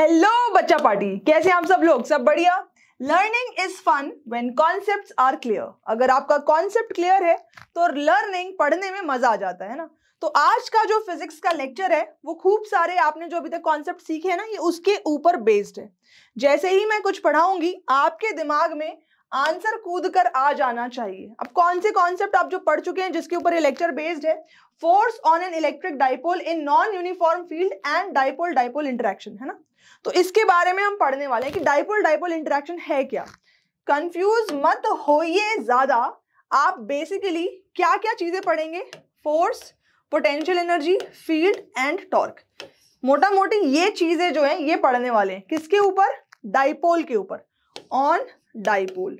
Hello बच्चा party कैसे हैं आप सब लोग सब बढ़िया learning is fun when concepts are clear अगर आपका कॉन्सेप्ट क्लियर है तो लर्निंग पढ़ने में मजा आ जाता है ना तो आज का जो फिजिक्स का लेक्चर है वो खूब सारे आपने जो अभी तक कॉन्सेप्ट सीखे हैं ना ये उसके ऊपर बेस्ड है जैसे ही मैं कुछ पढ़ाऊंगी आपके दिमाग में आंसर कूद कर आ जाना चाहिए अब कौन से कॉन्सेप्ट आप जो पढ़ चुके हैं जिसके ऊपर ये लेक्चर बेस्ड है force on an electric dipole in non uniform field and dipole dipole interaction है ना तो इसके बारे में हम पढ़ने वाले हैं कि डाइपोल डाइपोल इंटरेक्शन है क्या कंफ्यूज मत होइए ज़्यादा आप बेसिकली क्या क्या चीज़ें पढ़ेंगे force potential energy field and torque मोटा मोटी ये चीज़ें जो हैं ये पढ़ने वाले हैं किसके ऊपर डाइपोल के ऊपर ऑन डाइपोल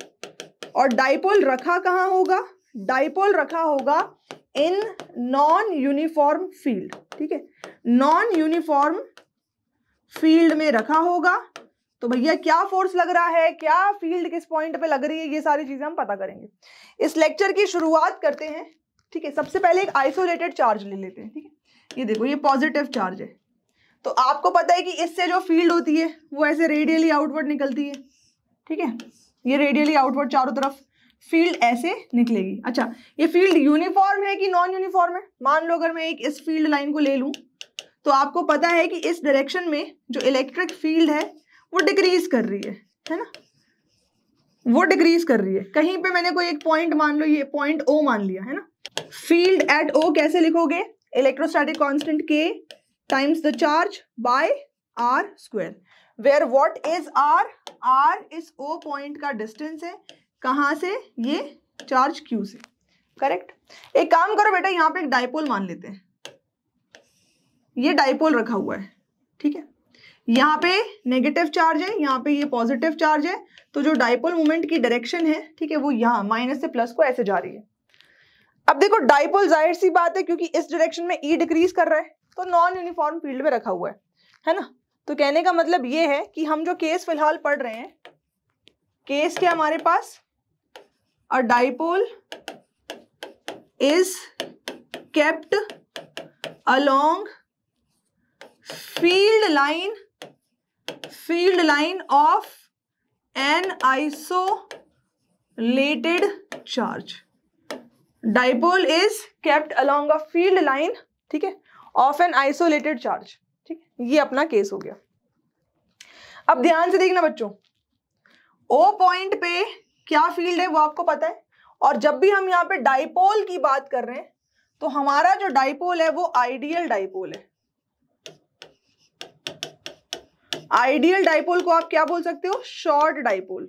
और डाइपोल रखा कहाँ होगा डाइपोल रखा होगा इन नॉन यूनिफॉर्म फील्ड ठीक है नॉन यूनिफॉर्म फील्ड में रखा होगा तो भैया क्या फोर्स लग रहा है क्या फील्ड किस पॉइंट पे लग रही है ये सारी चीजें हम पता करेंगे इस लेक्चर की शुरुआत करते हैं ठीक है सबसे पहले एक आइसोलेटेड चार्ज ले लेते हैं ठीक है ये देखो ये पॉजिटिव चार्ज है तो आपको पता है कि इससे जो फील्ड होती है वो ऐसे रेडियली आउटवर्ड निकलती है ठीक है ये रेडियली आउटवर्ड चारों तरफ फील्ड ऐसे निकलेगी अच्छा ये फील्ड यूनिफॉर्म है कि नॉन यूनिफॉर्म है मान लो अगर मैं एक इस फील्ड लाइन को ले लूँ तो आपको पता है कि इस डायरेक्शन में जो इलेक्ट्रिक फील्ड है वो डिक्रीज कर रही है है ना वो डिक्रीज कर रही है कहीं पे मैंने कोई एक पॉइंट मान लो ये पॉइंट ओ मान लिया है ना फील्ड एट ओ कैसे लिखोगे इलेक्ट्रोस्टैटिक कांस्टेंट के times the charge by R square where what is R R is O point का डिस्टेंस है कहां से ये चार्ज क्यू से करेक्ट एक काम करो बेटा यहाँ पे एक डायपोल मान लेते हैं ये डाइपोल रखा हुआ है ठीक है यहाँ पे नेगेटिव चार्ज है यहाँ पे ये पॉजिटिव चार्ज है तो जो डाइपोल मोमेंट की डायरेक्शन है ठीक है वो यहाँ माइनस से प्लस को ऐसे जा रही है अब देखो डाइपोल जाहिर सी बात है क्योंकि इस डायरेक्शन में ई e डिक्रीज कर रहा है तो नॉन यूनिफॉर्म फील्ड में रखा हुआ है है ना तो कहने का मतलब ये है कि हम जो केस फिलहाल पढ़ रहे हैं केस क्या हमारे पास a dipole is kept along field line field line of an isolated charge dipole is kept along a field line ठीक है ऑफ एन आइसोलेटेड चार्ज ठीक है ये अपना केस हो गया अब ध्यान से देखना बच्चों ओ पॉइंट पे क्या फील्ड है वो आपको पता है और जब भी हम यहां पे डाइपोल की बात कर रहे हैं तो हमारा जो डाइपोल है वो आइडियल डाइपोल है आइडियल डाइपोल को आप क्या बोल सकते हो शॉर्ट डाइपोल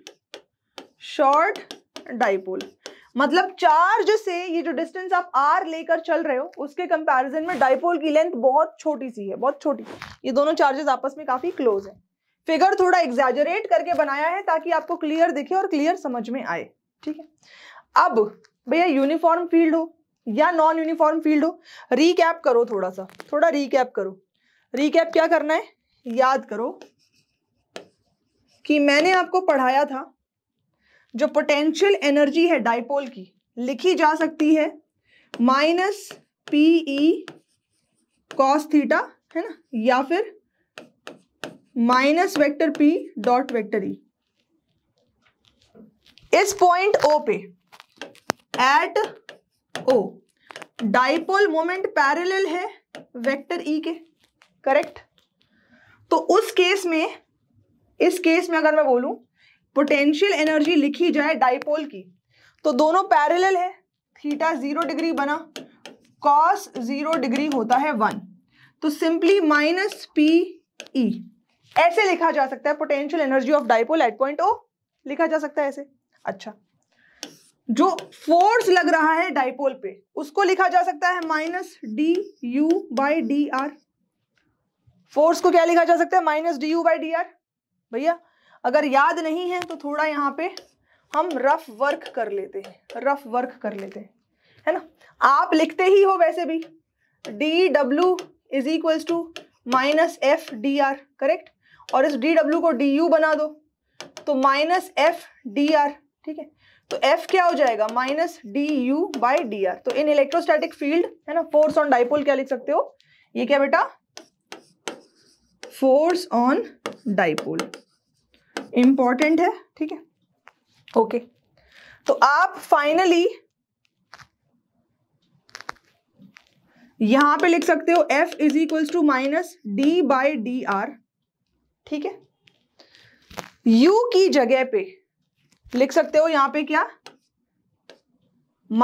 शॉर्ट डाइपोल मतलब चार्ज से ये जो डिस्टेंस आप आर लेकर चल रहे हो उसके कंपैरिजन में डाइपोल की लेंथ बहुत छोटी सी है बहुत छोटी ये दोनों चार्जेस आपस में काफी क्लोज है फिगर थोड़ा एग्जेजरेट करके बनाया है ताकि आपको क्लियर दिखे और क्लियर समझ में आए ठीक है अब भैया यूनिफॉर्म फील्ड हो या नॉन यूनिफॉर्म फील्ड हो रीकैप करो थोड़ा सा थोड़ा रीकैप करो रीकैप क्या करना है याद करो कि मैंने आपको पढ़ाया था जो पोटेंशियल एनर्जी है डाइपोल की लिखी जा सकती है minus P E cos theta है ना या फिर minus vector P dot vector E इस पॉइंट ओ पे at O dipole moment parallel है वेक्टर ई e के करेक्ट तो उस केस में इस केस में अगर मैं बोलूं पोटेंशियल एनर्जी लिखी जाए डाइपोल की तो दोनों पैरल है थीटा जीरो डिग्री बना कॉस जीरो डिग्री होता है वन तो सिंपली माइनस पी ई ऐसे लिखा जा सकता है potential energy of dipole at point O लिखा जा सकता है ऐसे अच्छा जो फोर्स लग रहा है डाइपोल पे उसको लिखा जा सकता है minus D U by D R force को क्या लिखा जा सकता है minus D U by D R भैया अगर याद नहीं है तो थोड़ा यहाँ पे हम रफ वर्क कर लेते हैं रफ वर्क कर लेते हैं है ना आप लिखते ही हो वैसे भी D W is equal to minus F D R correct और इस डी डब्ल्यू को डी यू बना दो तो माइनस एफ डी आर ठीक है तो F क्या हो जाएगा minus D U by D R तो इन इलेक्ट्रोस्टैटिक फील्ड है ना फोर्स ऑन डाइपोल क्या लिख सकते हो ये क्या बेटा फोर्स ऑन डाइपोल इंपॉर्टेंट है ठीक है ओके तो आप फाइनली यहां पे लिख सकते हो F is equals to minus D by D R ठीक है U की जगह पे लिख सकते हो यहां पे क्या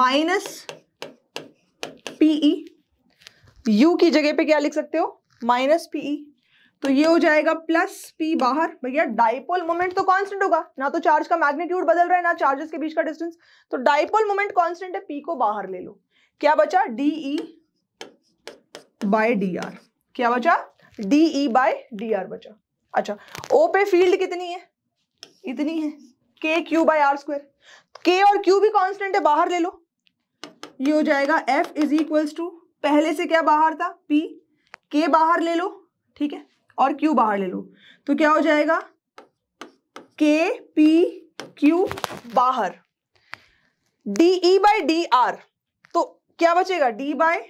माइनस पीई यू की जगह पे क्या लिख सकते हो माइनस पीई तो ये हो जाएगा प्लस पी बाहर भैया डाइपोल मोमेंट तो कांस्टेंट होगा ना तो चार्ज का मैग्नीट्यूड बदल रहा है ना चार्जेस के बीच का डिस्टेंस तो डाइपोल मोमेंट कांस्टेंट है पी को बाहर ले लो क्या बचा D E by D R क्या बचा D E by D R बचा अच्छा ओ पे फील्ड कितनी है इतनी है के क्यू बाय आर स्क्वायर के और क्यू भी कॉन्स्टेंट है बाहर ले लो ये हो जाएगा एफ इज इक्वल्स टू पहले से क्या बाहर था पी के बाहर ले लो ठीक है और क्यू बाहर ले लो तो क्या हो जाएगा के पी क्यू बाहर D E by D R तो क्या बचेगा डी बाय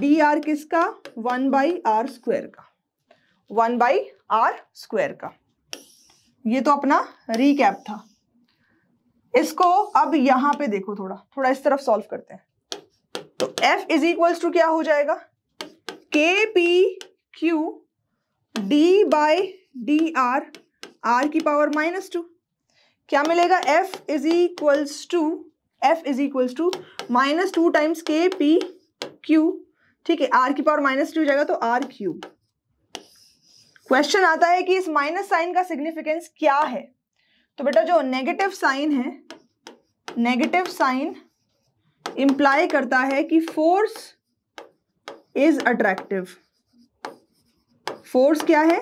डी आर किसका वन बाई आर स्क्वायर का वन बाई आर स्क्वायर का ये तो अपना रिकैप था इसको अब यहां पे देखो थोड़ा थोड़ा इस तरफ सॉल्व करते हैं तो f इज इक्वल्स टू क्या हो जाएगा K P Q D by D R R की पावर माइनस टू क्या मिलेगा F is equals to F is equals to minus two times K P Q ठीक है आर की पावर माइनस टू जाएगा तो आर क्यू क्वेश्चन आता है कि इस माइनस साइन का सिग्निफिकेंस क्या है तो बेटा जो नेगेटिव साइन है नेगेटिव साइन इंप्लाई करता है कि फोर्स इज अट्रैक्टिव फोर्स क्या है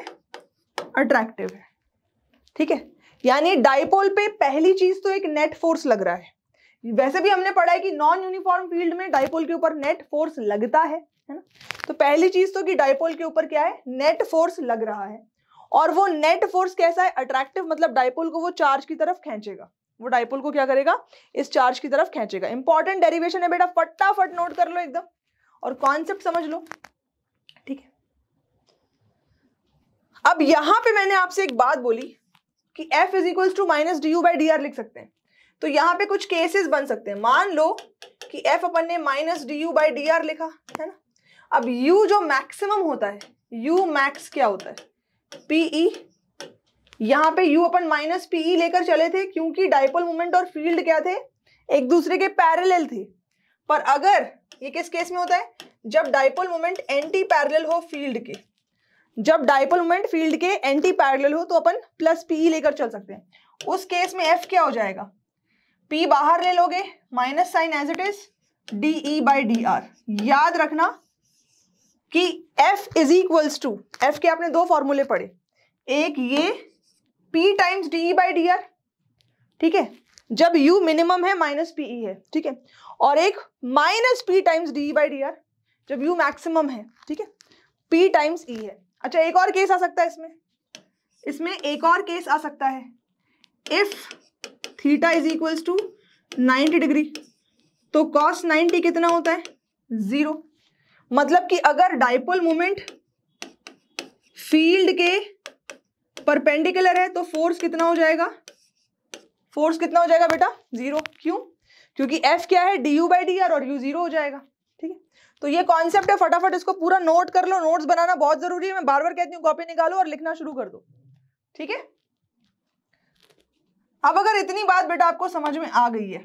अट्रैक्टिव है ठीक है यानी डाइपोल पे पहली चीज तो एक नेट फोर्स लग रहा है वैसे भी हमने पढ़ा है कि नॉन यूनिफॉर्म फील्ड में डाइपोल के ऊपर नेट फोर्स लगता है है ना तो पहली चीज तो कि डाइपोल के ऊपर क्या है नेट फोर्स लग रहा है और वो नेट फोर्स कैसा है अट्रैक्टिव मतलब डाइपोल को वो चार्ज की तरफ खींचेगा वो डाइपोल को क्या करेगा इस चार्ज की तरफ खींचेगा इंपॉर्टेंट डेरिवेशन है बेटा फटाफट नोट कर लो एकदम और कॉन्सेप्ट समझ लो अब यहां पे मैंने आपसे एक बात बोली कि f is equal to minus D U by D R लिख सकते हैं तो यहाँ पे कुछ केसेस बन सकते हैं मान लो कि f अपन ने minus D U by D R लिखा है ना अब u जो मैक्सिमम होता है u मैक्स क्या होता है पीई ई e। पे u अपन माइनस पीई e लेकर चले थे क्योंकि डाइपोल मोमेंट और फील्ड क्या थे एक दूसरे के पैरेलल थे पर अगर ये किस केस में होता है जब डायपोल मोमेंट एंटी पैरेलल हो फील्ड के जब डायपोल मोमेंट फील्ड के एंटी पैरेलल हो तो अपन प्लस पी लेकर चल सकते हैं उस केस में एफ क्या हो जाएगा पी बाहर ले लोगे minus sine as it is D E by D R याद रखना कि F is equals to F के आपने दो फॉर्मूले पढ़े एक ये P times D E by D R ठीक है जब u मिनिमम है माइनस पी ई है ठीक है और एक minus P times D by D R जब u मैक्सिमम है ठीक है p टाइम्स e है अच्छा एक और केस आ सकता है इसमें इसमें एक और केस आ सकता है if theta is equals to 90 degree तो कॉस 90 कितना होता है जीरो मतलब कि अगर डाइपोल मोमेंट फील्ड के परपेंडिकुलर है तो फोर्स कितना हो जाएगा फोर्स कितना हो जाएगा बेटा जीरो क्यों क्योंकि एफ क्या है D U by D R और यू जीरो हो जाएगा तो ये कॉन्सेप्ट है फटाफट इसको पूरा नोट कर लो नोट्स बनाना बहुत जरूरी है मैं बार बार कहती हूँ कॉपी निकालो और लिखना शुरू कर दो ठीक है अब अगर इतनी बात बेटा आपको समझ में आ गई है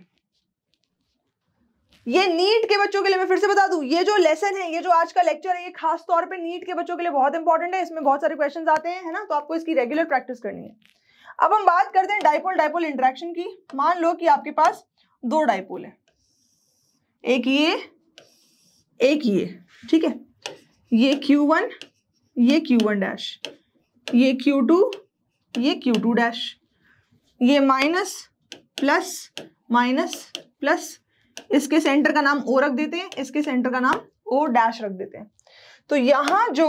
ये नीट के बच्चों के लिए मैं फिर से बता दूं ये जो लेसन है ये जो आज का लेक्चर है ये खास तौर पे नीट के बच्चों के लिए बहुत इंपॉर्टेंट है इसमें बहुत सारे क्वेश्चंस आते हैं है ना तो आपको इसकी रेगुलर प्रैक्टिस करनी है अब हम बात करते हैं डायपोल डायपोल इंटरेक्शन की मान लो कि आपके पास दो डायपोल है एक ये एक ये ठीक है ये क्यू वन ये क्यू वन डैश ये क्यू टू ये क्यू टू डैश ये माइनस प्लस माइनस प्लस इसके सेंटर का नाम ओ रख देते हैं इसके सेंटर का नाम ओ डैश रख देते हैं तो यहां जो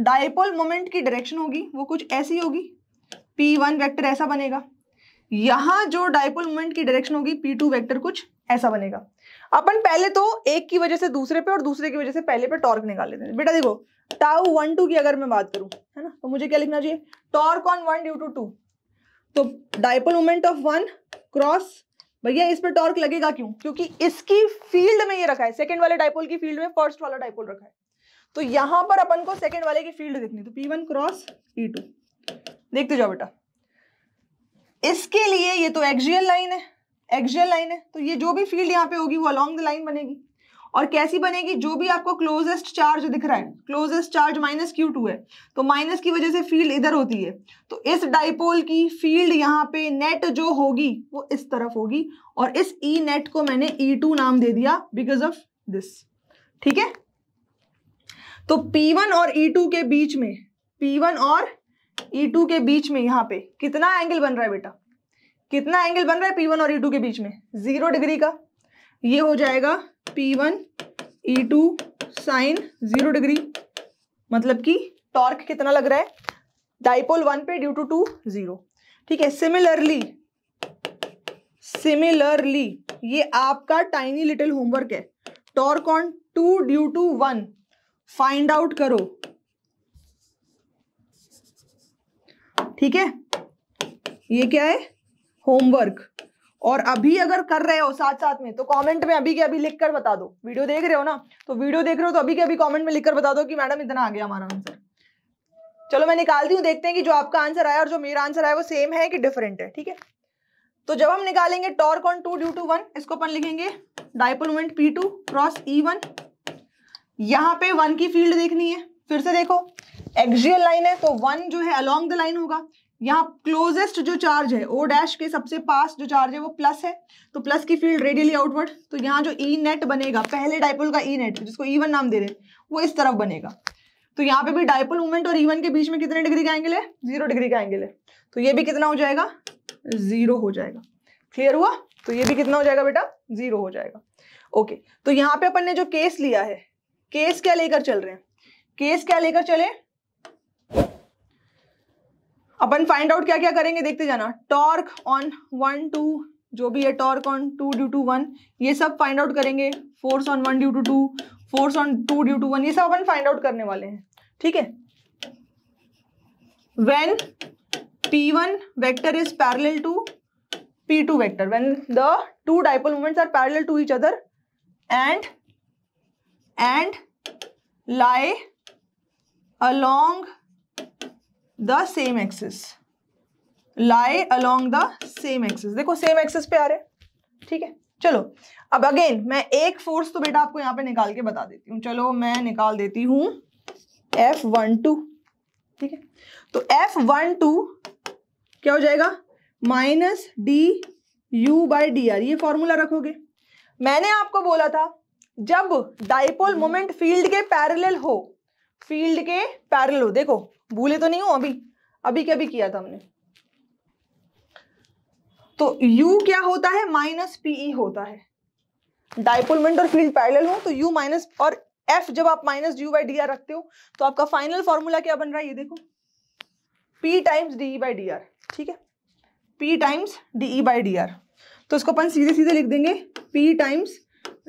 डायपोल मोमेंट की डायरेक्शन होगी वो कुछ ऐसी होगी P1 वेक्टर ऐसा बनेगा यहां जो डायपोल मोमेंट की डायरेक्शन होगी पी टू वैक्टर कुछ ऐसा बनेगा अपन पहले तो एक की वजह से दूसरे पे और दूसरे की वजह से पहले पे टॉर्क निकाल लेते हैं बेटा देखो टाउ वन टू की अगर मैं बात करूं है ना तो मुझे क्या लिखना चाहिए torque on one due to two तो dipole moment of one cross भैया इस पर टॉर्क लगेगा क्यों क्योंकि इसकी फील्ड में ये रखा है सेकेंड वाले डायपोल की फील्ड में फर्स्ट वाला डायपोल रखा है तो यहां पर अपन को सेकेंड वाले की फील्ड देखनी तो P one cross E two देखते जाओ बेटा इसके लिए ये तो एक्जियल लाइन है एक्जियल लाइन है तो ये जो भी फील्ड यहाँ पे होगी वो अलॉन्ग द लाइन बनेगी और कैसी बनेगी जो भी आपको क्लोजेस्ट चार्ज दिख रहा है closest charge minus Q two है तो माइनस की वजह से फील्ड इधर होती है तो इस डाइपोल की फील्ड यहाँ पे नेट जो होगी वो इस तरफ होगी और इस ई e नेट को मैंने ई e टू नाम दे दिया बिकॉज ऑफ दिस ठीक है तो P1 और ई e E2 के बीच में P1 और E2 के बीच में यहाँ पे कितना एंगल बन रहा है बेटा कितना एंगल बन रहा है P1 और E2 के बीच में जीरो डिग्री का ये हो जाएगा P1 E2 sine zero degree मतलब कि टॉर्क कितना लग रहा है डाइपोल वन पे ड्यू टू टू जीरो ठीक है सिमिलरली सिमिलरली ये आपका टाइनी लिटिल होमवर्क है torque on two due to one find out करो ठीक है ये क्या है होमवर्क और अभी अगर कर रहे हो साथ साथ में तो कमेंट में अभी के अभी लिख कर बता दो वीडियो देख रहे हो ना तो वीडियो देख रहे हो तो अभी के अभी कमेंट में लिख कर बता दो कि मैडम इतना आ गया हमारा आंसर चलो मैं निकालती हूँ देखते हैं कि जो आपका आंसर आया और जो मेरा आंसर आया वो सेम है कि डिफरेंट है ठीक है तो जब हम निकालेंगे torque on two due to one इसको अपन लिखेंगे dipole moment P two cross E one यहाँ पे वन की फील्ड देखनी है फिर से देखो एक्जियल लाइन है तो वन जो है अलोंग द लाइन होगा यहाँ क्लोजेस्ट जो चार्ज है ओ डैश के सबसे पास जो चार्ज है वो प्लस है तो प्लस की फील्ड रेडियली आउटवर्ड तो यहाँ जो ई e नेट बनेगा पहले डायपोल का ई e नेट जिसको ई वन नाम दे रहे वो इस तरफ बनेगा तो यहाँ पे भी डायपोल मूवमेंट और ई e वन के बीच में कितने डिग्री का एंगल है जीरो डिग्री का एंगल है तो ये भी कितना हो जाएगा जीरो हो जाएगा क्लियर हुआ तो ये भी कितना हो जाएगा बेटा जीरो हो जाएगा ओके तो यहाँ पे अपन ने जो केस लिया है केस क्या लेकर चल रहे हैं केस क्या लेकर चले अपन फाइंड आउट क्या क्या करेंगे देखते जाना टॉर्क ऑन वन टू जो भी है torque on two due to one ये सब फाइंड आउट करेंगे force on one due to two force on two due to one ये सब अपन फाइंड आउट करने वाले हैं ठीक है when P one p1 is parallel to P two vector when the two dipole moments are parallel to each other and and lie along the same axis lie along the same axis देखो same axis पे आ रहे ठीक है चलो अब again मैं एक फोर्स तो बेटा आपको यहां पे निकाल के बता देती हूँ चलो मैं निकाल देती हूं एफ वन टू ठीक है तो एफ वन टू क्या हो जाएगा minus D U by D R ये फॉर्मूला रखोगे मैंने आपको बोला था जब डाइपोल मोमेंट फील्ड के पैरेलल हो फील्ड के पैरल हो देखो भूले तो नहीं हो अभी अभी क्या भी किया था हमने तो U क्या होता है माइनस पीई e होता है डायपोलमेंट और फील्ड पैरेलल हो तो U माइनस और F जब आप minus U by D R रखते हो तो आपका फाइनल फॉर्मूला क्या बन रहा है ये देखो P times D by D R ठीक है P times D E by D R तो इसको अपन सीधे सीधे लिख देंगे P times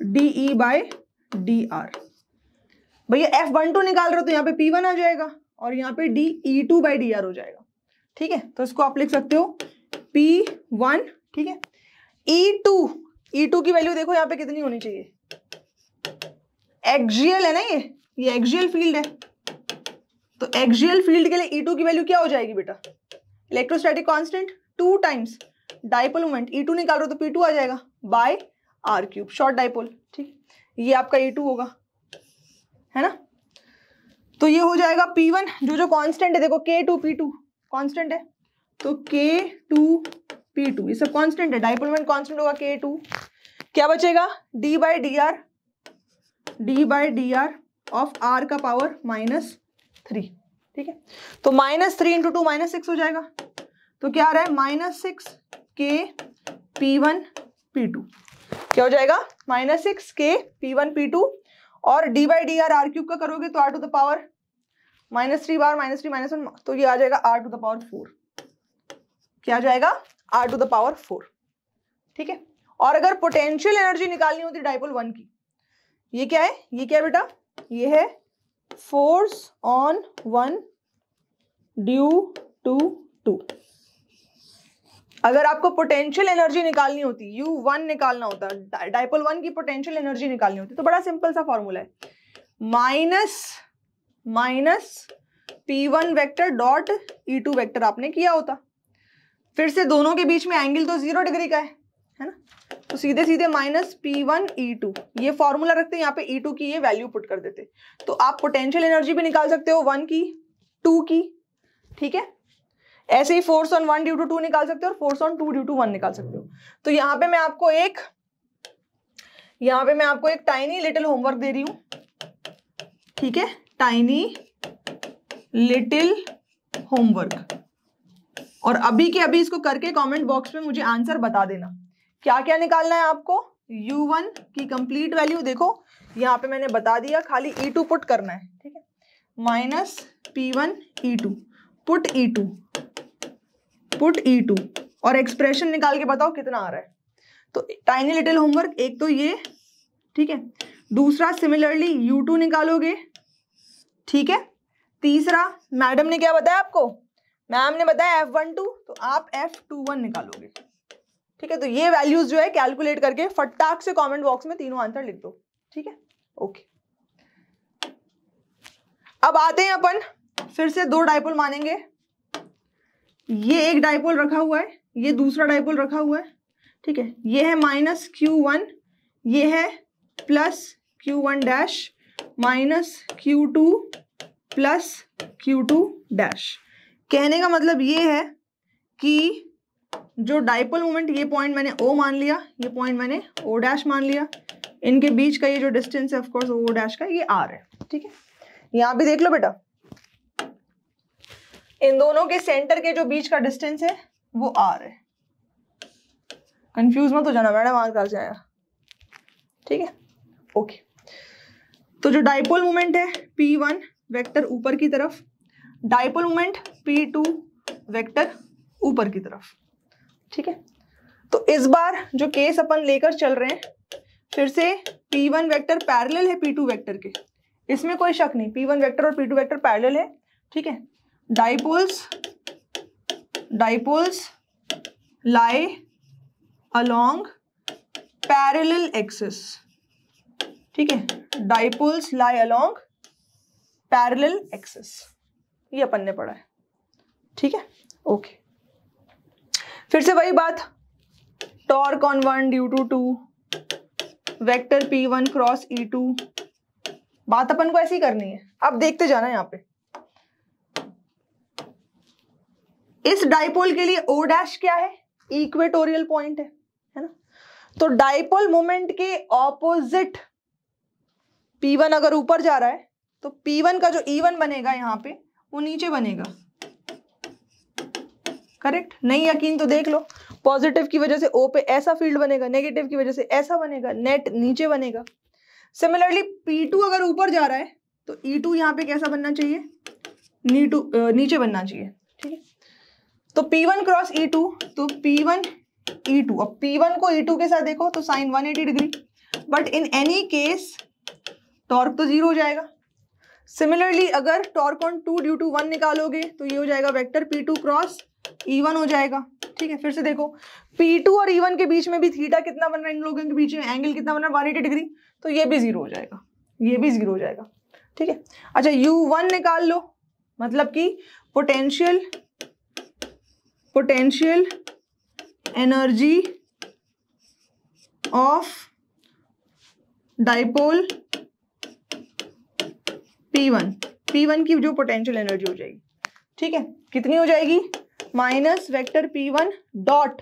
D E by D R भैया एफ वन टू निकाल रहे हो तो यहाँ पे पी वन आ जाएगा और यहाँ पे D E two by D R हो जाएगा ठीक है तो इसको आप लिख सकते हो पी वन ठीक है ई टू ई टू की वैल्यू देखो यहाँ पे कितनी होनी चाहिए एक्जियल है ना ये ये एक्जियल फील्ड है तो एक्जियल फील्ड के लिए ई e टू की वैल्यू क्या हो जाएगी बेटा electrostatic constant two times dipole moment E two निकाल रहे हो तो पी टू आ जाएगा by R cube short dipole ठीक ये आपका ई e टू होगा है ना तो ये हो जाएगा P1 जो जो कांस्टेंट है देखो K2 P2 कांस्टेंट है तो K2 P2 ये सब कांस्टेंट है डाइपोलमेंट कांस्टेंट होगा K2 क्या बचेगा D by D R D by D R of R का पावर माइनस थ्री ठीक है तो minus three into two minus six हो जाएगा तो क्या आ रहा है minus six K P one P two क्या हो जाएगा minus six K P one P two और D by D R R cube का करोगे तो R to the power minus three बार माइनस थ्री माइनस वन तो ये आ जाएगा R to the power four क्या आ जाएगा R to the power four ठीक है और अगर पोटेंशियल एनर्जी निकालनी होती डाइपोल वन की ये क्या है ये क्या बेटा ये है force on one due to two अगर आपको पोटेंशियल एनर्जी निकालनी होती यू वन निकालना होता डाइपोल वन की पोटेंशियल एनर्जी निकालनी होती तो बड़ा सिंपल सा फॉर्मूला है minus minus P one vector dot E two vector आपने किया होता फिर से दोनों के बीच में एंगल तो जीरो डिग्री का है है ना तो सीधे सीधे minus P one E two ये फॉर्मूला रखते हैं यहाँ पे ई e टू की ये वैल्यू पुट कर देते तो आप पोटेंशियल एनर्जी भी निकाल सकते हो वन की टू की ठीक है ऐसे ही force on one due to two निकाल सकते हो और force on two due to one निकाल सकते हो तो यहाँ पे मैं आपको एक यहाँ पे मैं आपको एक टाइनी लिटिल होमवर्क दे रही हूं ठीक है टाइनी लिटिल होमवर्क और अभी के अभी इसको करके कमेंट बॉक्स में मुझे आंसर बता देना क्या क्या निकालना है आपको u1 की कंप्लीट वैल्यू देखो यहाँ पे मैंने बता दिया खाली e2 पुट करना है ठीक है minus P one E two put E two put E two और एक्सप्रेशन निकाल के बताओ कितना आ रहा है तो टाइनी लिटिल होमवर्क एक तो ये ठीक है दूसरा सिमिलरली यू टू निकालोगे ठीक है तीसरा मैडम ने क्या बताया आपको मैम ने बताया एफ वन टू तो आप एफ टू वन निकालोगे ठीक है तो ये वैल्यूज जो है कैलकुलेट करके फटाक से कमेंट बॉक्स में तीनों आंसर लिख दो ठीक है ओके अब आते हैं अपन फिर से दो डायपोल मानेंगे ये एक डायपोल रखा हुआ है ये दूसरा डायपोल रखा हुआ है ठीक है ये है माइनस क्यू वन ये है plus Q one dash minus Q two plus Q two dash कहने का मतलब ये है कि जो डाइपोल मोमेंट ये पॉइंट मैंने ओ मान लिया ये पॉइंट मैंने ओ डैश मान लिया इनके बीच का ये जो डिस्टेंस है ऑफकोर्स ओ डैश का ये आर है ठीक है यहाँ भी देख लो बेटा इन दोनों के सेंटर के जो बीच का डिस्टेंस है वो आर है कंफ्यूज मत हो जाना मैडम आज कहा जाएगा ठीक है ओके तो जो डाइपोल मोमेंट है पी वन वैक्टर ऊपर की तरफ dipole moment P two vector ऊपर की तरफ ठीक है तो इस बार जो केस अपन लेकर चल रहे हैं फिर से पी वन वैक्टर पैरेलल है पी टू वैक्टर के इसमें कोई शक नहीं पी वन वैक्टर और पी टू वैक्टर पैरेलल है ठीक है dipoles dipoles lie along parallel axes ठीक है dipoles lie along parallel axes ये अपन ने पढ़ा है ठीक है ओके फिर से वही बात torque on one due to two vector P one cross E two बात अपन को ऐसी करनी है आप देखते जाना यहाँ पे इस डाइपोल के लिए ओ डैश क्या है इक्वेटोरियल पॉइंट है है ना तो डाइपोल मोमेंट के ऑपोजिट वन अगर ऊपर जा रहा है तो वन का जो वन e बनेगा यहां पे वो नीचे बनेगा करेक्ट नहीं यकीन तो देख लो पॉजिटिव की वजह से ओ पे ऐसा फील्ड बनेगा नेगेटिव की वजह से ऐसा बनेगा नेट नीचे बनेगा सिमिलरली पी टू अगर ऊपर जा रहा है तो ई e टू यहाँ पे कैसा बनना चाहिए नी टू नीचे बनना चाहिए ठीक है तो P1 क्रॉस E2 तो P1 E2 अब P1 को E2 के साथ देखो तो sine 180 degree but in any case torque तो जीरो हो जाएगा सिमिलरली अगर torque on two due to one निकालोगे तो ये हो जाएगा vector P two cross E one हो जाएगा ठीक है फिर से देखो P2 और E1 के बीच में भी थीटा कितना बन रहा है इन लोगों के बीच में एंगल कितना बन रहा है वन डिग्री तो ये भी जीरो हो जाएगा ये भी जीरो हो जाएगा ठीक है अच्छा U1 निकाल लो मतलब कि potential potential energy of dipole P one P one की जो पोटेंशियल एनर्जी हो जाएगी ठीक है कितनी हो जाएगी minus vector P one dot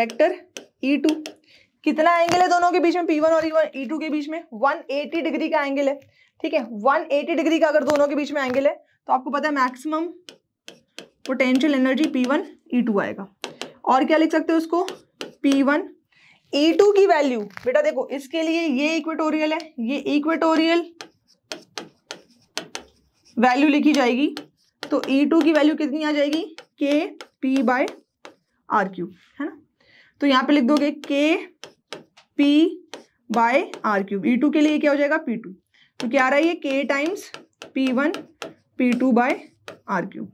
vector E two कितना एंगल है दोनों के बीच में पी वन और ई e टू e के बीच में वन एटी डिग्री का एंगल है ठीक है वन एटी डिग्री का अगर दोनों के बीच में एंगल है तो आपको पता है maximum potential energy P one E two आएगा और क्या लिख सकते हो उसको पी वन ई टू की वैल्यू बेटा देखो इसके लिए ये इक्वेटोरियल है ये इक्वेटोरियल वैल्यू लिखी जाएगी तो ई e टू की वैल्यू कितनी आ जाएगी के पी बाय आर क्यू है ना तो यहाँ पे लिख दोगे K P by R cube E two के लिए क्या हो जाएगा पी टू तो क्या आ रहा है ये K times P one P two by R cube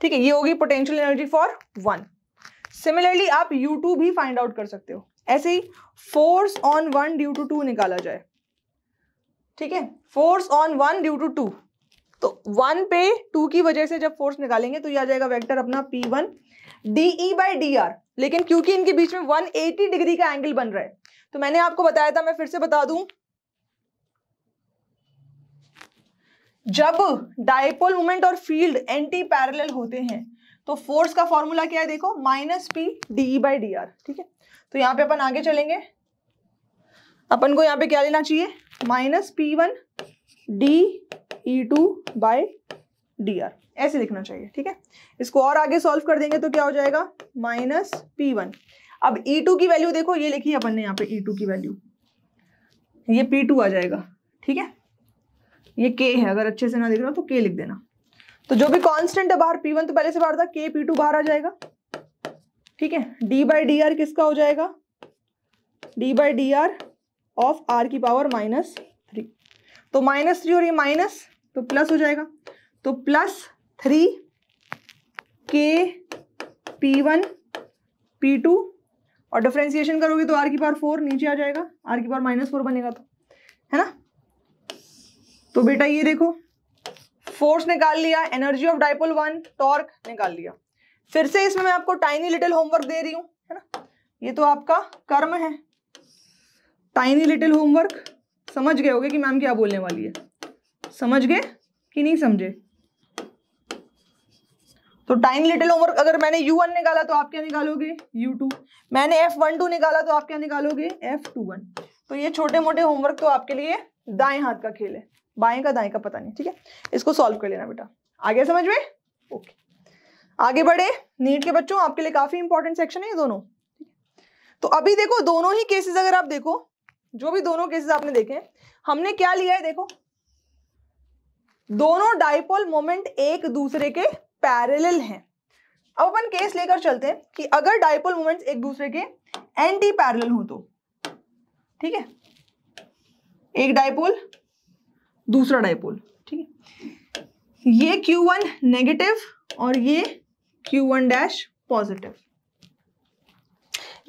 ठीक है ये होगी potential energy for one similarly आप यू टू भी फाइंड आउट कर सकते हो ऐसे ही force on one due to two निकाला जाए ठीक है force on one due to two तो वन पे टू की वजह से जब फोर्स निकालेंगे तो ये आ जाएगा वेक्टर अपना P one D E by D R लेकिन क्योंकि इनके बीच में 180 डिग्री का एंगल बन रहा है तो मैंने आपको बताया था मैं फिर से बता दूं जब डायपोल मोमेंट और फील्ड एंटी पैरेलल होते हैं तो फोर्स का फॉर्मूला क्या है देखो minus P D by D R ठीक है तो यहां पे अपन आगे चलेंगे अपन को यहां पे क्या लेना चाहिए minus P one D E two by D R ऐसे लिखना चाहिए ठीक है इसको और आगे सॉल्व कर देंगे तो क्या हो जाएगा माइनस पी वन अब ई e टू की वैल्यू देखो ये लिखी अपन ने यहाँ पे ई e टू की वैल्यू ये पी टू आ जाएगा ठीक है ये के है अगर अच्छे से ना देख रहे हो तो के लिख देना तो जो भी कॉन्स्टेंट है बाहर P1 तो पहले से बाहर था के पी बाहर आ जाएगा ठीक है डी बाई डी आर किसका हो जाएगा D by D R of R की पावर माइनस थ्री तो माइनस थ्री और ये माइनस तो प्लस हो जाएगा तो plus three K P one P two और डिफ्रेंसिएशन करोगे तो आर की पावर फोर नीचे आ जाएगा आर की पावर माइनस फोर बनेगा तो है ना तो बेटा ये देखो फोर्स निकाल लिया energy of dipole one torque निकाल लिया फिर से इसमें मैं आपको टाइनी लिटिल होमवर्क दे रही हूं है ना ये तो आपका कर्म है टाइनी लिटिल होमवर्क समझ गए होगे कि मैम क्या बोलने वाली है समझ गए कि नहीं समझे तो टाइनी लिटिल होमवर्क अगर मैंने यू वन निकाला तो आप क्या निकालोगे यू टू मैंने एफ वन टू निकाला तो आप क्या निकालोगे एफ टू वन तो ये छोटे मोटे होमवर्क तो आपके लिए दाएं हाथ का खेल है बाएं का दाएं का पता नहीं ठीक है इसको सॉल्व कर लेना बेटा आगे समझ में ओके आगे बढ़े नीट के बच्चों आपके लिए काफी इंपॉर्टेंट सेक्शन है ये दोनों तो अभी देखो दोनों ही केसेस अगर आप देखो जो भी दोनों केसेस आपने देखे हमने क्या लिया है देखो दोनों डाइपोल मोमेंट एक दूसरे के पैरेलल हैं अब अपन केस लेकर चलते हैं कि अगर डाइपोल मोमेंट्स एक दूसरे के एंटी पैरेलल हो तो ठीक है एक डाइपोल दूसरा डायपोल ठीक है ये क्यू वन नेगेटिव और ये क्यू वन डैश पॉजिटिव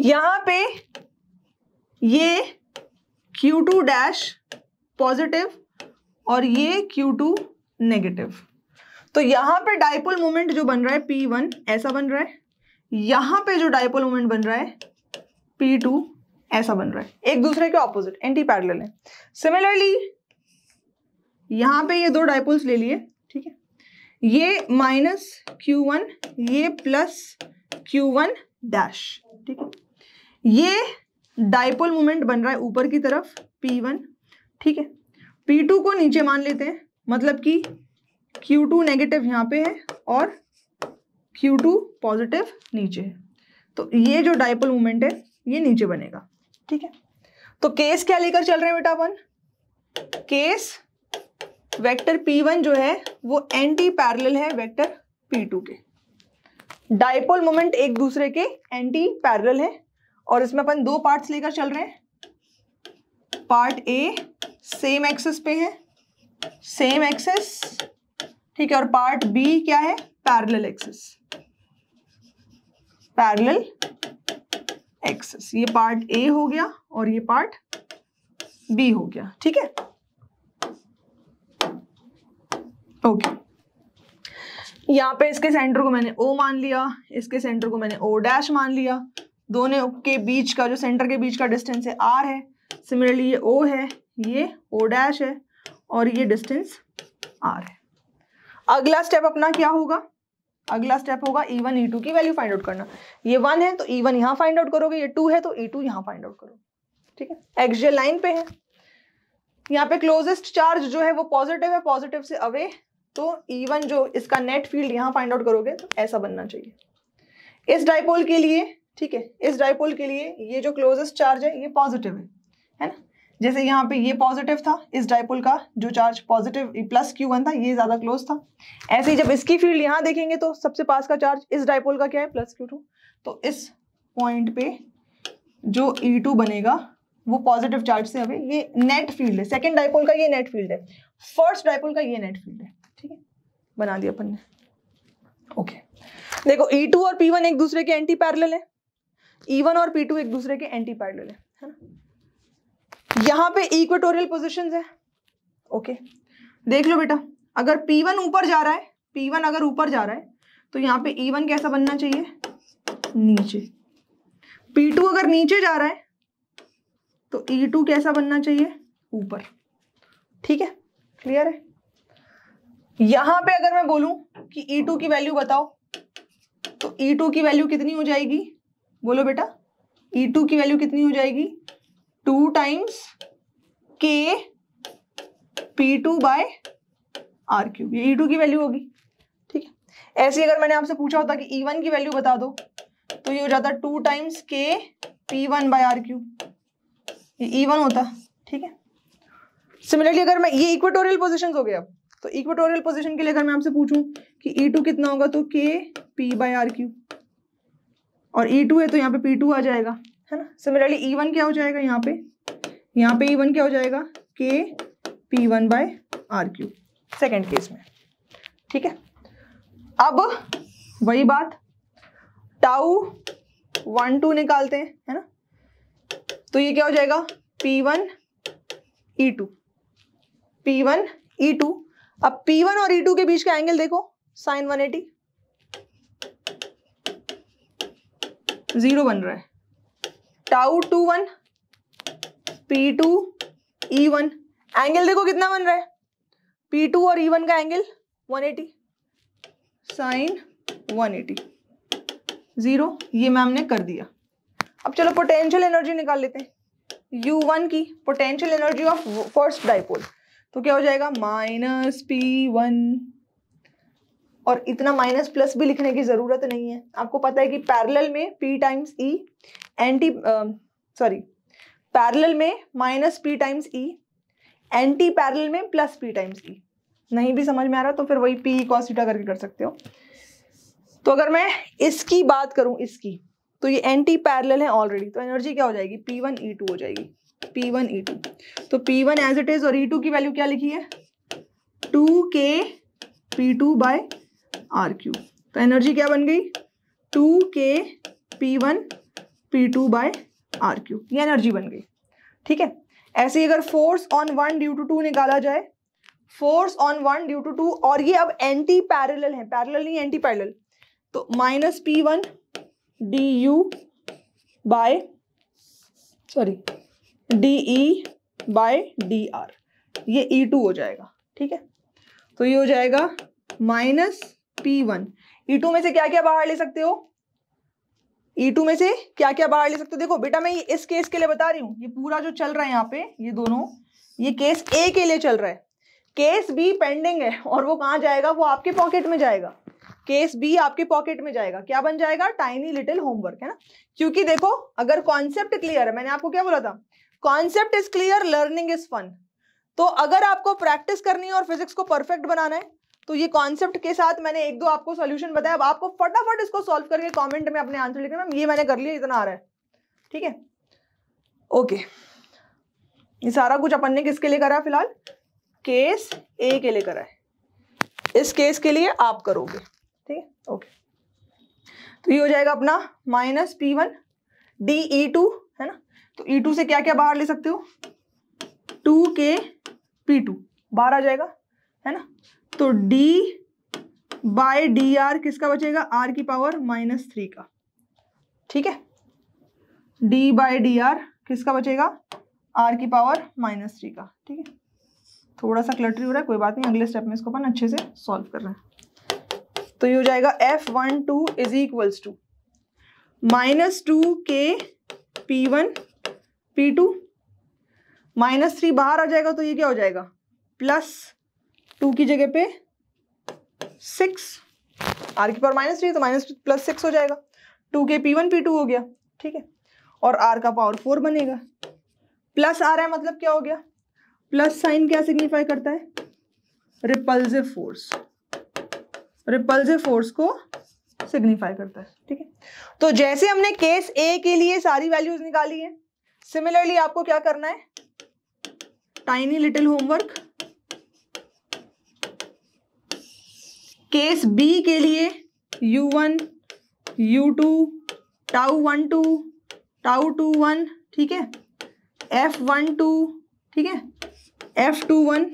यहां पे ये Q2 टू डैश पॉजिटिव और ये Q2 टू नेगेटिव तो यहां पे डायपोल मोमेंट जो बन रहा है पी वन ऐसा बन रहा है यहां पे जो डायपोल मोमेंट बन रहा है पी टू ऐसा बन रहा है एक दूसरे के ऑपोजिट एंटी पैरेलल है सिमिलरली यहां पे ये दो डायपोल्स ले लिए ठीक है ये माइनस क्यू वन ये प्लस क्यू वन डैश ठीक है ये डायपोल मोमेंट बन रहा है ऊपर की तरफ पी वन ठीक है पी टू को नीचे मान लेते हैं मतलब कि क्यू टू नेगेटिव यहां पे है और क्यू टू पॉजिटिव नीचे है तो ये जो डायपोल मोमेंट है ये नीचे बनेगा ठीक है तो केस क्या लेकर चल रहे हैं बेटा अपन केस वेक्टर P1 जो है वो एंटी पैरेलल है वेक्टर P2 के डायपोल मोमेंट एक दूसरे के एंटी पैरेलल है और इसमें अपन दो पार्ट्स लेकर चल रहे हैं पार्ट ए सेम एक्सेस पे है सेम एक्सेस ठीक है और पार्ट बी क्या है पैरेलल एक्सेस पैरेलल एक्सेस ये पार्ट ए हो गया और ये पार्ट बी हो गया ठीक है ओके यहाँ पे इसके सेंटर को मैंने ओ मान लिया इसके सेंटर को मैंने ओ डैश मान लिया दोनों के बीच का जो सेंटर के बीच का डिस्टेंस है आर है सिमिलरली ये ओ है ये ओ डैश है और ये डिस्टेंस आर है अगला स्टेप अपना क्या होगा अगला स्टेप होगा ई वन ई टू की वैल्यू फाइंड आउट करना ये वन है तो ई e वन यहाँ फाइंड आउट करोगे ये टू है तो ई e टू यहाँ फाइंड आउट करोगे ठीक है एक्सजे लाइन पे है यहाँ पे क्लोजेस्ट चार्ज जो है वो पॉजिटिव है पॉजिटिव से अवे तो इवन जो इसका नेट फील्ड यहाँ फाइंड आउट करोगे तो ऐसा बनना चाहिए इस डाइपोल के लिए ठीक है इस डाइपोल के लिए ये जो क्लोजेस्ट चार्ज है ये पॉजिटिव है है ना जैसे यहाँ पे ये पॉजिटिव था इस डाइपोल का जो charge positive plus Q one था ये ज़्यादा क्लोज था ऐसे ही जब इसकी फील्ड यहाँ देखेंगे तो सबसे पास का चार्ज इस डाइपोल का क्या है प्लस क्यू टू तो इस पॉइंट पे जो ई e टू बनेगा वो पॉजिटिव चार्ज से अभी ये नेट फील्ड है सेकेंड डाइपोल का ये नेट फील्ड है फर्स्ट डाइपोल का ये नेट फील्ड है बना दिया अपन ने ओके देखो ई e टू और पी वन एक दूसरे के एंटी पैरेलल है ई वन और पी टू एक दूसरे के एंटी पैरेलल है है ना यहाँ पे इक्वेटोरियल पोजिशन है ओके देख लो बेटा अगर पी वन ऊपर जा रहा है पी वन अगर ऊपर जा रहा है तो यहाँ पे ई e वन कैसा बनना चाहिए नीचे पी टू अगर नीचे जा रहा है तो ई e टू कैसा बनना चाहिए ऊपर ठीक है क्लियर है यहां पे अगर मैं बोलूं कि E2 की वैल्यू बताओ तो E2 की वैल्यू कितनी हो जाएगी बोलो बेटा E2 की वैल्यू कितनी हो जाएगी two times K P two by R cube ये ई e टू की वैल्यू होगी ठीक है ऐसे अगर मैंने आपसे पूछा होता कि ई e वन की वैल्यू बता दो तो ये हो जाता two times K P one by R cube ये ई e वन होता ठीक है सिमिलरली अगर मैं ये इक्वेटोरियल पोजिशन हो गए अब तो इक्वेटोरियल पोजिशन के लिए अगर मैं आपसे पूछूं कि ई e टू कितना होगा तो के पी बाई आर क्यू और ई e टू है तो यहाँ पे पी टू आ जाएगा है ना सिमिलरली ई वन क्या हो जाएगा यहाँ पे यहाँ पे ई e वन क्या हो जाएगा K P one by R cube second case में ठीक है अब वही बात टाउ वन टू निकालते हैं है ना तो ये क्या हो जाएगा P one E two P one E two अब P1 और E2 के बीच का एंगल देखो साइन 180 जीरो बन रहा है tau two one P two E one angle देखो कितना बन रहा है पी टू और ई e वन का एंगल 180 साइन एटी जीरो ये मैम ने कर दिया अब चलो पोटेंशियल एनर्जी निकाल लेते हैं यू वन की potential energy of first dipole तो क्या हो जाएगा माइनस पी वन और इतना माइनस प्लस भी लिखने की ज़रूरत नहीं है आपको पता है कि पैरेलल में P times E anti sorry parallel में minus P times E anti parallel में प्लस पी टाइम्स ई नहीं भी समझ में आ रहा तो फिर वही पी कॉसिटा करके कर सकते हो तो अगर मैं इसकी बात करूं इसकी तो ये एंटी पैरेलल है ऑलरेडी तो एनर्जी क्या हो जाएगी पी वन ई टू हो जाएगी पी वन ई टू तो P one as it is और ई e टू की वैल्यू क्या लिखी है two K P two by R cube तो एनर्जी क्या बन गई two K P one P two by R cube ये एनर्जी बन गई ठीक है ऐसे अगर force on one due to two निकाला जाए force on one due to two और ये अब एंटी पैरेलल है पैरेलल नहीं एंटी पैरेलल तो minus P one D U by sorry D E by D R ये ई e टू हो जाएगा ठीक है तो ये हो जाएगा minus P one E two में से क्या क्या बाहर ले सकते हो ई e टू में से क्या क्या बाहर ले सकते हो देखो बेटा मैं ये इस केस के लिए बता रही हूँ ये पूरा जो चल रहा है यहाँ पे ये दोनों ये केस ए के लिए चल रहा है केस बी पेंडिंग है और वो कहाँ जाएगा वो आपके पॉकेट में जाएगा केस बी आपके पॉकेट में जाएगा क्या बन जाएगा टाइनी लिटिल होमवर्क है ना क्योंकि देखो अगर कॉन्सेप्ट क्लियर है मैंने आपको क्या बोला था concept is clear learning is fun तो अगर आपको प्रैक्टिस करनी है और फिजिक्स को परफेक्ट बनाना है तो ये कॉन्सेप्ट के साथ मैंने एक दो आपको सोल्यूशन बताया अब आपको फटाफट इसको सॉल्व करके कॉमेंट में अपने आंसर लिखना मैम ये मैंने कर लिया इतना आ रहा है ठीक है ओके ये सारा कुछ अपन ने किसके लिए करा फिलहाल केस ए के लिए करा है इस केस के लिए आप करोगे ठीक है ओके तो ये हो जाएगा अपना minus P one D E two तो ई e टू से क्या क्या बाहर ले सकते हो टू के पी टू बाहर आ जाएगा है ना तो डी बाय डी आर किसका बचेगा आर की पावर माइनस थ्री का ठीक है डी बाय डी आर किसका बचेगा आर की पावर माइनस थ्री का ठीक है थोड़ा सा क्लटरी हो रहा है कोई बात नहीं अगले स्टेप में इसको अपन अच्छे से सॉल्व कर रहे हैं तो ये हो जाएगा F one two is equals to minus two K P one P two minus three बाहर आ जाएगा तो ये क्या हो जाएगा प्लस टू की जगह पे सिक्स आर की पावर माइनस थ्री तो माइनस प्लस सिक्स हो जाएगा to K P one P to हो गया ठीक है और आर का पावर फोर बनेगा प्लस आ रहा है मतलब क्या हो गया प्लस साइन क्या सिग्निफाई करता है रिपल्सिव फोर्स रिपल्सिव फोर्स को सिग्निफाई करता है ठीक है तो जैसे हमने केस ए के लिए सारी वैल्यूज निकाली है सिमिलरली आपको क्या करना है tiny little homework case B के लिए U one U two tau one two tau two one ठीक है एफ वन टू ठीक है एफ टू वन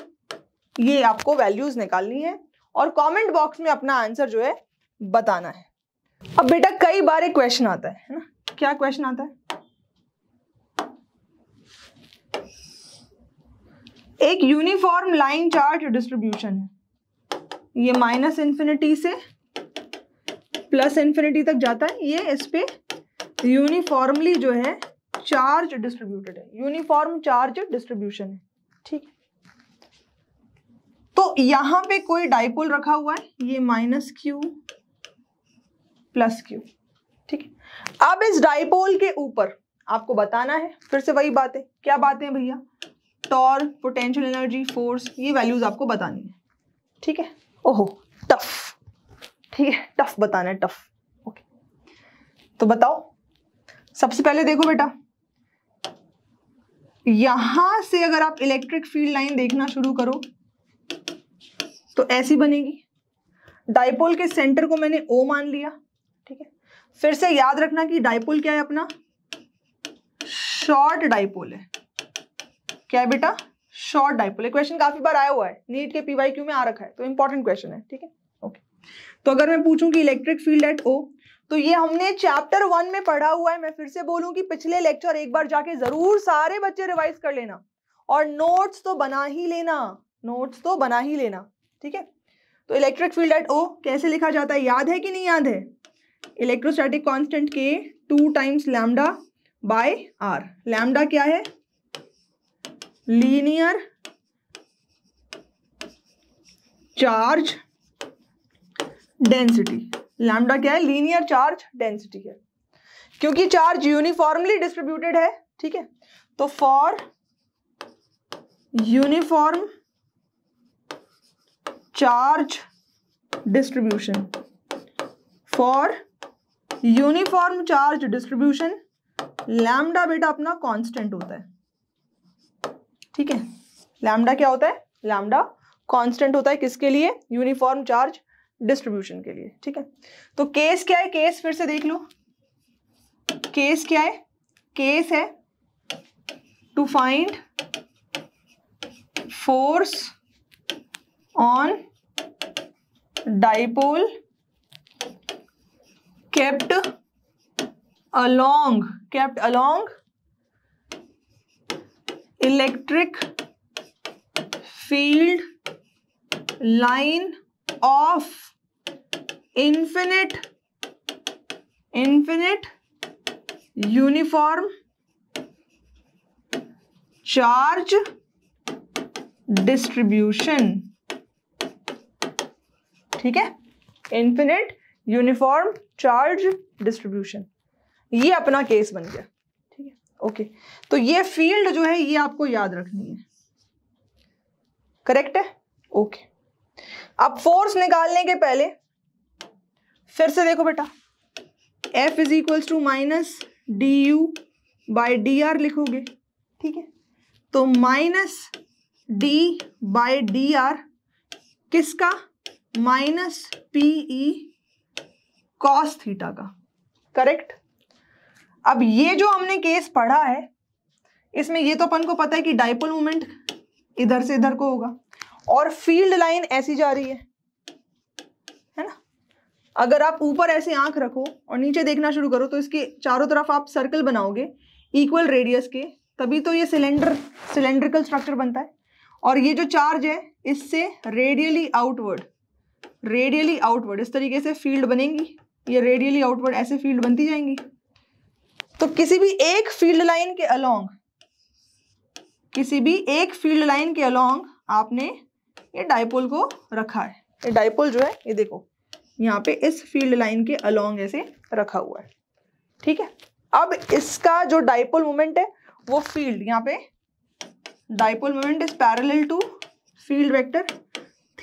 ये आपको वैल्यूज निकालनी है और कमेंट बॉक्स में अपना आंसर जो है बताना है अब बेटा कई बार एक क्वेश्चन आता है है ना क्या क्वेश्चन आता है एक यूनिफॉर्म लाइन चार्ज डिस्ट्रीब्यूशन है ये माइनस इन्फिनिटी से प्लस इन्फिनिटी तक जाता है ये इस पे यूनिफॉर्मली जो है चार्ज डिस्ट्रीब्यूटेड है यूनिफॉर्म चार्ज डिस्ट्रीब्यूशन है ठीक तो यहां पे कोई डाइपोल रखा हुआ है ये माइनस क्यू प्लस क्यू ठीक अब इस डाइपोल के ऊपर आपको बताना है फिर से वही बातें क्या बातें भैया टॉर पोटेंशियल एनर्जी फोर्स ये वैल्यूज आपको बतानी है ठीक है ओहो टफ ठीक है टफ बताना है टफ ओके तो बताओ सबसे पहले देखो बेटा यहां से अगर आप इलेक्ट्रिक फील्ड लाइन देखना शुरू करो तो ऐसी बनेगी डायपोल के सेंटर को मैंने ओ मान लिया ठीक है फिर से याद रखना कि डायपोल क्या है अपना शॉर्ट डायपोल है क्या है बेटा शॉर्ट डाइपोल क्वेश्चन काफी बार आया हुआ है नीट के पीवाईक्यू में आ रखा है तो इंपॉर्टेंट क्वेश्चन है ठीक है ओके तो अगर मैं पूछूं कि इलेक्ट्रिक फील्ड एट ओ तो ये हमने चैप्टर वन में पढ़ा हुआ है मैं फिर से बोलूं कि पिछले लेक्चर एक बार जाके जरूर सारे बच्चे रिवाइज कर लेना और नोट्स तो बना ही लेना नोट्स तो बना ही लेना ठीक है तो इलेक्ट्रिक फील्ड एट ओ कैसे लिखा जाता है याद है कि नहीं याद है electrostatic constant K two times lambda by R lambda क्या है लीनियर चार्ज डेंसिटी लैम्डा क्या है लीनियर चार्ज डेंसिटी है क्योंकि चार्ज यूनिफॉर्मली डिस्ट्रीब्यूटेड है ठीक है तो for uniform charge distribution for uniform charge distribution lambda बेटा अपना कांस्टेंट होता है ठीक है लैमडा क्या होता है लैमडा कांस्टेंट होता है किसके लिए यूनिफॉर्म चार्ज डिस्ट्रीब्यूशन के लिए ठीक है तो केस क्या है केस फिर से देख लो केस क्या है केस है to find force on dipole kept along kept along electric field line of infinite infinite uniform charge distribution ठीक है इन्फिनिट यूनिफॉर्म चार्ज डिस्ट्रीब्यूशन ये अपना केस बन गया ओके तो ये फील्ड जो है ये आपको याद रखनी है करेक्ट है ओके अब फोर्स निकालने के पहले फिर से देखो बेटा F is equals to minus D U by D R लिखोगे ठीक है तो minus D by D R किसका minus P E cos theta का करेक्ट अब ये जो हमने केस पढ़ा है इसमें ये तो अपन को पता है कि डाइपोल मोमेंट इधर से इधर को होगा और फील्ड लाइन ऐसी जा रही है है ना अगर आप ऊपर ऐसे आंख रखो और नीचे देखना शुरू करो तो इसके चारों तरफ आप सर्कल बनाओगे इक्वल रेडियस के तभी तो ये सिलेंडर सिलेंड्रिकल स्ट्रक्चर बनता है और ये जो चार्ज है इससे रेडियली आउटवर्ड रेडियली आउटवर्ड इस तरीके से फील्ड बनेगी ये रेडियली आउटवर्ड ऐसे फील्ड बनती जाएंगी तो किसी भी एक फील्ड लाइन के अलोंग किसी भी एक फील्ड लाइन के अलोंग आपने ये डायपोल को रखा है ये डायपोल जो है ये देखो यहाँ पे इस फील्ड लाइन के अलोंग ऐसे रखा हुआ है ठीक है अब इसका जो डायपोल मोमेंट है वो फील्ड यहाँ पे dipole moment is parallel to field vector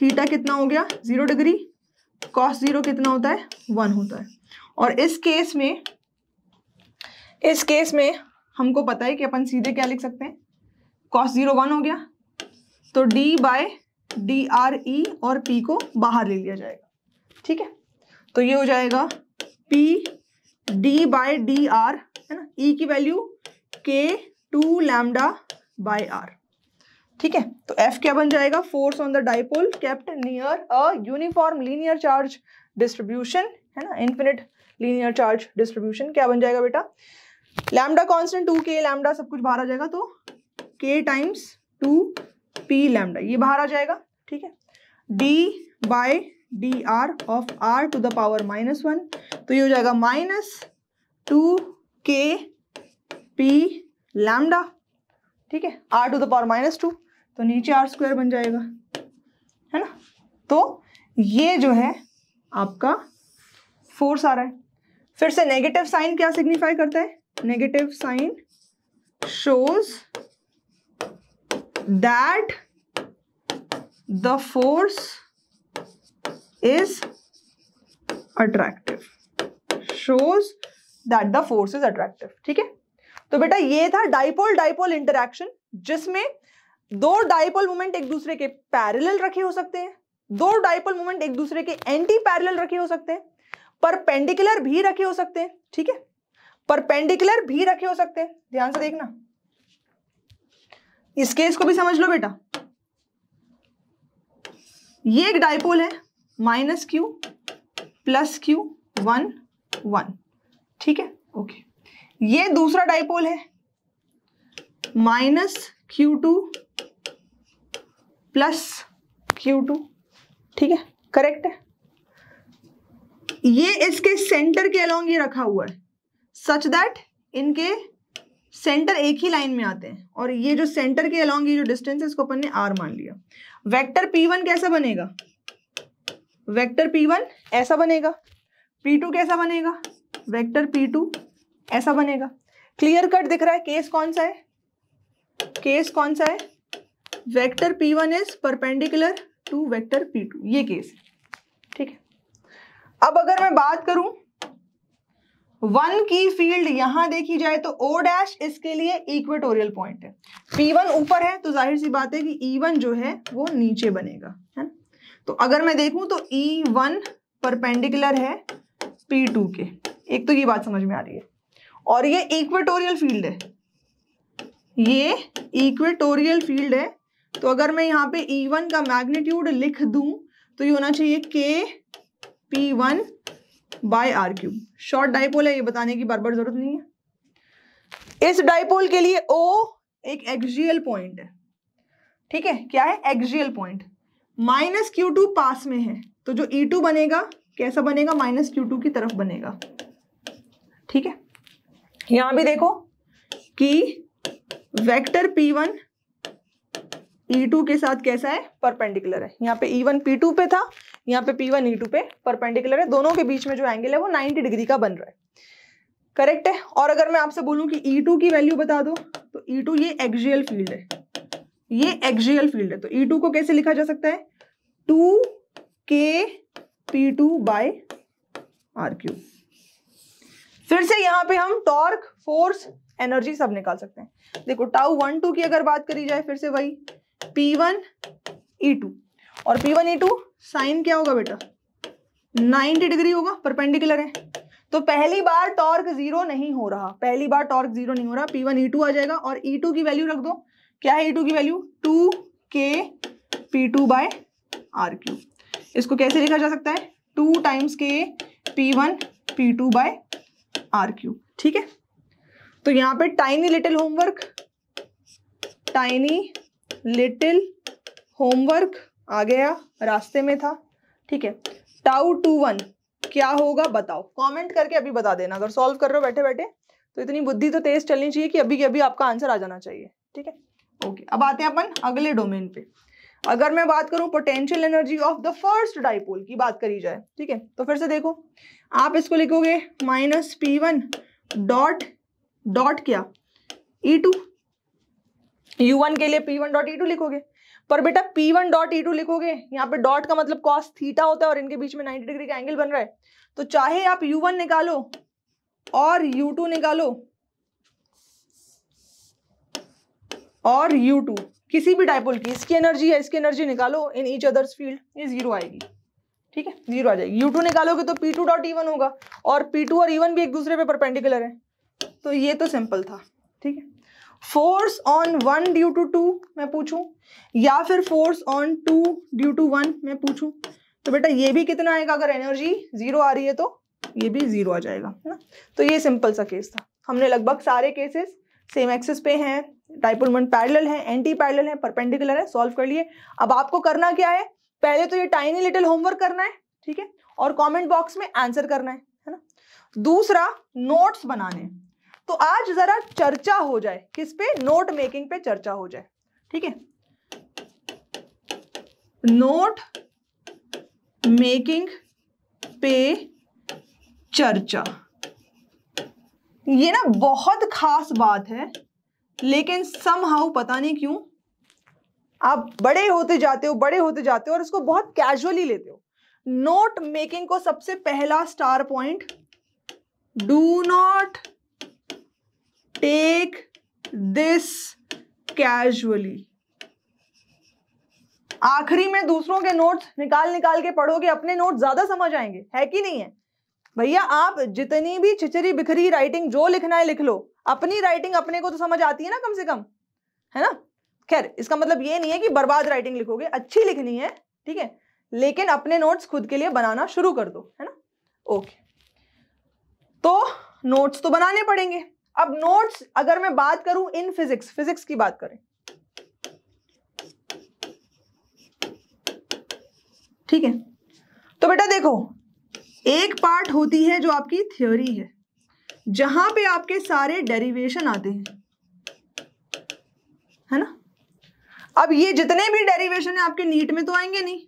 theta कितना हो गया जीरो डिग्री कॉस जीरो कितना होता है वन होता है और इस केस में इस केस में हमको पता है कि अपन सीधे क्या लिख सकते हैं कॉस जीरो वन हो गया तो D by D R E और पी को बाहर ले लिया जाएगा ठीक है तो ये हो जाएगा P D by D R है ना ई e की value K two lambda by R ठीक है तो एफ क्या बन जाएगा force on the dipole kept near a uniform linear charge distribution है ना इन्फिनिट लीनियर चार्ज डिस्ट्रीब्यूशन क्या बन जाएगा बेटा lambda constant two K lambda सब कुछ बाहर आ जाएगा तो के टाइम्स टू पी लैमडा ये बाहर आ जाएगा ठीक है D by D R of R to the power minus one तो ये हो जाएगा minus two K P lambda ठीक है R to the power minus two तो नीचे आर स्क्वायर बन जाएगा है ना तो ये जो है आपका फोर्स आ रहा है फिर से नेगेटिव साइन क्या सिग्निफाई करता है negative sign shows that the force is attractive shows that the force is attractive ठीक है तो बेटा ये था डाइपोल डाइपोल इंटरक्शन जिसमें दो डाइपोल मोमेंट एक दूसरे के पैरल रखे हो सकते हैं दो डाइपोल मूवमेंट एक दूसरे के एंटी पैरल रखे हो सकते हैं परपेंडिकुलर भी रखे हो सकते हैं ठीक है परपेंडिकुलर भी रखे हो सकते हैं ध्यान से देखना इस केस को भी समझ लो बेटा ये एक डायपोल है minus Q plus Q one one ठीक है ओके ये दूसरा डायपोल है minus Q two plus Q two ठीक है करेक्ट है ये इसके सेंटर के अलोंग ये रखा हुआ है सच दैट इनके सेंटर एक ही लाइन में आते हैं और ये जो सेंटर के अलॉन्ग ये जो डिस्टेंस है इसको अपन ने आर मान लिया वेक्टर पी वन कैसा बनेगा वेक्टर पी वन ऐसा बनेगा पी टू कैसा बनेगा वेक्टर पी टू ऐसा बनेगा क्लियर कट दिख रहा है केस कौन सा है केस कौन सा है vector P one is perpendicular to vector P two ये केस ठीक है अब अगर मैं बात करूं वन की फील्ड यहां देखी जाए तो ओ डैश इसके लिए इक्वेटोरियल पॉइंट है पी वन ऊपर है तो जाहिर सी बात है कि ई e वन जो है वो नीचे बनेगा है तो अगर मैं देखूं तो ई वन परपेंडिकुलर है पी टू के एक तो ये बात समझ में आ रही है और ये इक्वेटोरियल फील्ड है ये इक्वेटोरियल फील्ड है तो अगर मैं यहाँ पे ई e वन का मैग्नीट्यूड लिख दू तो ये होना चाहिए K P one by R cube short dipole है ये बताने की बार बार जरूरत नहीं है इस डाइपोल के लिए ओ एक एक्जियल पॉइंट है ठीक है क्या है axial point minus Q two पास में है तो जो ई e टू बनेगा कैसा बनेगा माइनस क्यू टू की तरफ बनेगा ठीक है यहां भी देखो कि vector P one E two के साथ कैसा है परपेंडिकुलर है यहां पे ई वन पी टू पे था यहाँ पे P1 E2 पे परपेंडिकुलर है दोनों के बीच में जो एंगल है वो 90 डिग्री का बन रहा है करेक्ट है और अगर मैं आपसे बोलूँ कि E2 की वैल्यू बता दो तो E2 ये एक्जियल फील्ड है ये एक्जियल फील्ड है तो E2 को कैसे लिखा जा सकता है two K P two by R cube फिर से यहाँ पे हम टॉर्क फोर्स एनर्जी सब निकाल सकते हैं देखो टाउ वन टू की अगर बात करी जाए फिर से वही पी वन ई टू और P one E two sine क्या होगा बेटा 90 डिग्री होगा परपेंडिकुलर है तो पहली बार टॉर्क जीरो नहीं हो रहा पहली बार टॉर्क जीरो नहीं हो रहा ई टू e आ जाएगा और ई e टू की वैल्यू रख दो क्या है ई e टू की value two K P two by R cube इसको कैसे लिखा जा सकता है two times K P one P two by R cube ठीक है तो यहाँ पे tiny little homework tiny little homework आ गया रास्ते में था ठीक है टाउ टू वन क्या होगा बताओ कमेंट करके अभी बता देना अगर सॉल्व कर रहे हो बैठे बैठे तो इतनी बुद्धि तो तेज चलनी चाहिए कि अभी के अभी आपका आंसर आ जाना चाहिए ठीक है ओके अब आते हैं अपन अगले डोमेन पे अगर मैं बात करूं potential energy of the first dipole की बात करी जाए ठीक है तो फिर से देखो आप इसको लिखोगे minus P one dot dot क्या ई टू यू वन के लिए P one dot E two लिखोगे पर बेटा P one dot E two लिखोगे यहाँ पे डॉट का मतलब कॉस थीटा होता है और इनके बीच में 90 डिग्री का एंगल बन रहा है तो चाहे आप यू वन निकालो और यू टू निकालो और यू टू किसी भी डायपोल की इसकी एनर्जी है इसकी एनर्जी निकालो इन ईच अदर्स फील्ड ये जीरो आएगी ठीक है जीरो आ जाएगी U2 निकालोगे तो P2 डॉट ई होगा और P2 और E1 भी एक दूसरे पे परपेंडिकुलर है तो ये तो सिंपल था ठीक है force on one due to two मैं पूछूं या फिर force on two due to one मैं पूछूं तो बेटा ये भी कितना आएगा अगर एनर्जी जीरो आ रही है तो ये भी जीरो आ जाएगा है ना तो ये सिंपल सा केस था हमने लगभग सारे केसेस सेम एक्सेस पे हैं डाइपोल मोमेंट पैरेलल है एंटी पैरेलल है परपेंडिकुलर है सॉल्व कर लिए अब आपको करना क्या है पहले तो ये टाइनी लिटिल होमवर्क करना है ठीक है और कॉमेंट बॉक्स में आंसर करना है है ना दूसरा नोट्स बनाने तो आज जरा चर्चा हो जाए किस पे नोट मेकिंग पे चर्चा हो जाए ठीक है नोट मेकिंग पे चर्चा ये ना बहुत खास बात है लेकिन सम हाउ पता नहीं क्यों आप बड़े होते जाते हो बड़े होते जाते हो और इसको बहुत कैजुअली लेते हो नोट मेकिंग को सबसे पहला star point do not take this casually आखिरी में दूसरों के नोट्स निकाल निकाल के पढ़ोगे अपने नोट ज्यादा समझ आएंगे है कि नहीं है भैया आप जितनी भी छिचरी बिखरी राइटिंग जो लिखना है लिख लो अपनी राइटिंग अपने को तो समझ आती है ना कम से कम है ना खैर इसका मतलब ये नहीं है कि बर्बाद राइटिंग लिखोगे अच्छी लिखनी है ठीक है लेकिन अपने नोट्स खुद के लिए बनाना शुरू कर दो है ना ओके तो नोट्स तो बनाने पड़ेंगे अब नोट्स अगर मैं बात करूं इन फिजिक्स फिजिक्स की बात करें ठीक है तो बेटा देखो एक पार्ट होती है जो आपकी थ्योरी है जहां पे आपके सारे डेरिवेशन आते हैं है ना अब ये जितने भी डेरिवेशन है आपके नीट में तो आएंगे नहीं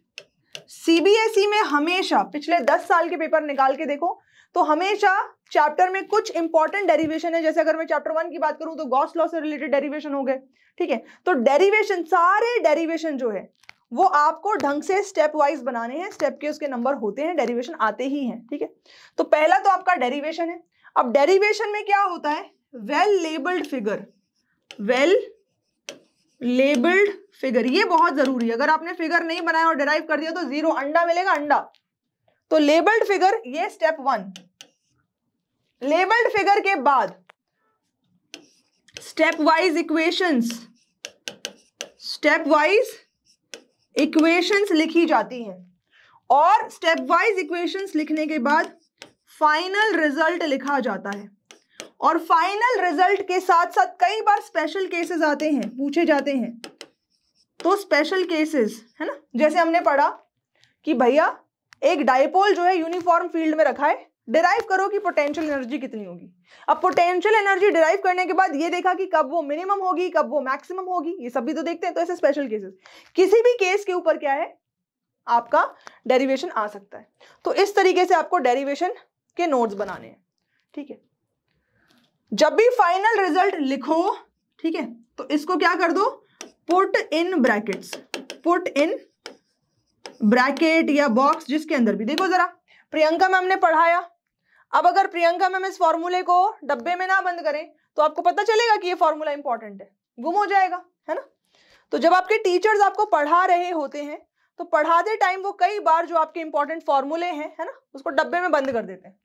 सीबीएसई e में हमेशा पिछले दस साल के पेपर निकाल के देखो तो हमेशा चैप्टर में कुछ इंपॉर्टेंट डेरिवेशन है जैसे अगर मैं चैप्टर वन की बात करूं तो गॉस लॉ से रिलेटेड डेरिवेशन हो गए ठीक है तो डेरिवेशन सारे डेरिवेशन जो है वो आपको ढंग से स्टेप वाइज बनाने हैं स्टेप के उसके नंबर होते हैं डेरिवेशन आते ही हैं ठीक है तो पहला तो आपका डेरिवेशन है अब डेरिवेशन में क्या होता है well labelled figure well labelled figure ये बहुत जरूरी है अगर आपने फिगर नहीं बनाया और डिराइव कर दिया तो जीरो अंडा मिलेगा अंडा तो लेबल्ड फिगर ये स्टेप वन लेबल्ड फिगर के बाद step wise equations step wise equations लिखी जाती हैं और स्टेप वाइज इक्वेशंस लिखने के बाद फाइनल रिजल्ट लिखा जाता है और फाइनल रिजल्ट के साथ साथ कई बार स्पेशल केसेस आते हैं पूछे जाते हैं तो स्पेशल केसेस है ना जैसे हमने पढ़ा कि भैया एक डायपोल जो है यूनिफॉर्म फील्ड में रखा है डिराइव करो कि पोटेंशियल एनर्जी कितनी होगी अब पोटेंशियल एनर्जी डिराइव करने के बाद ये देखा कि कब वो मिनिमम होगी कब वो मैक्सिमम होगी ये सब भी तो देखते हैं तो ऐसे स्पेशल केसेस किसी भी केस के ऊपर क्या है आपका डेरिवेशन आ सकता है तो इस तरीके से आपको डेरिवेशन के नोट्स बनाने हैं ठीक है जब भी फाइनल रिजल्ट लिखो ठीक है तो इसको क्या कर दो put in brackets put in bracket या बॉक्स जिसके अंदर भी देखो जरा प्रियंका मैम ने पढ़ाया अब अगर प्रियंका मैम इस फॉर्मूले को डब्बे में ना बंद करें तो आपको पता चलेगा कि ये फॉर्मूला इंपॉर्टेंट है गुम हो जाएगा है ना तो जब आपके टीचर्स आपको पढ़ा रहे होते हैं तो पढ़ाते टाइम वो कई बार जो आपके इंपॉर्टेंट फॉर्मूले हैं है ना उसको डब्बे में बंद कर देते हैं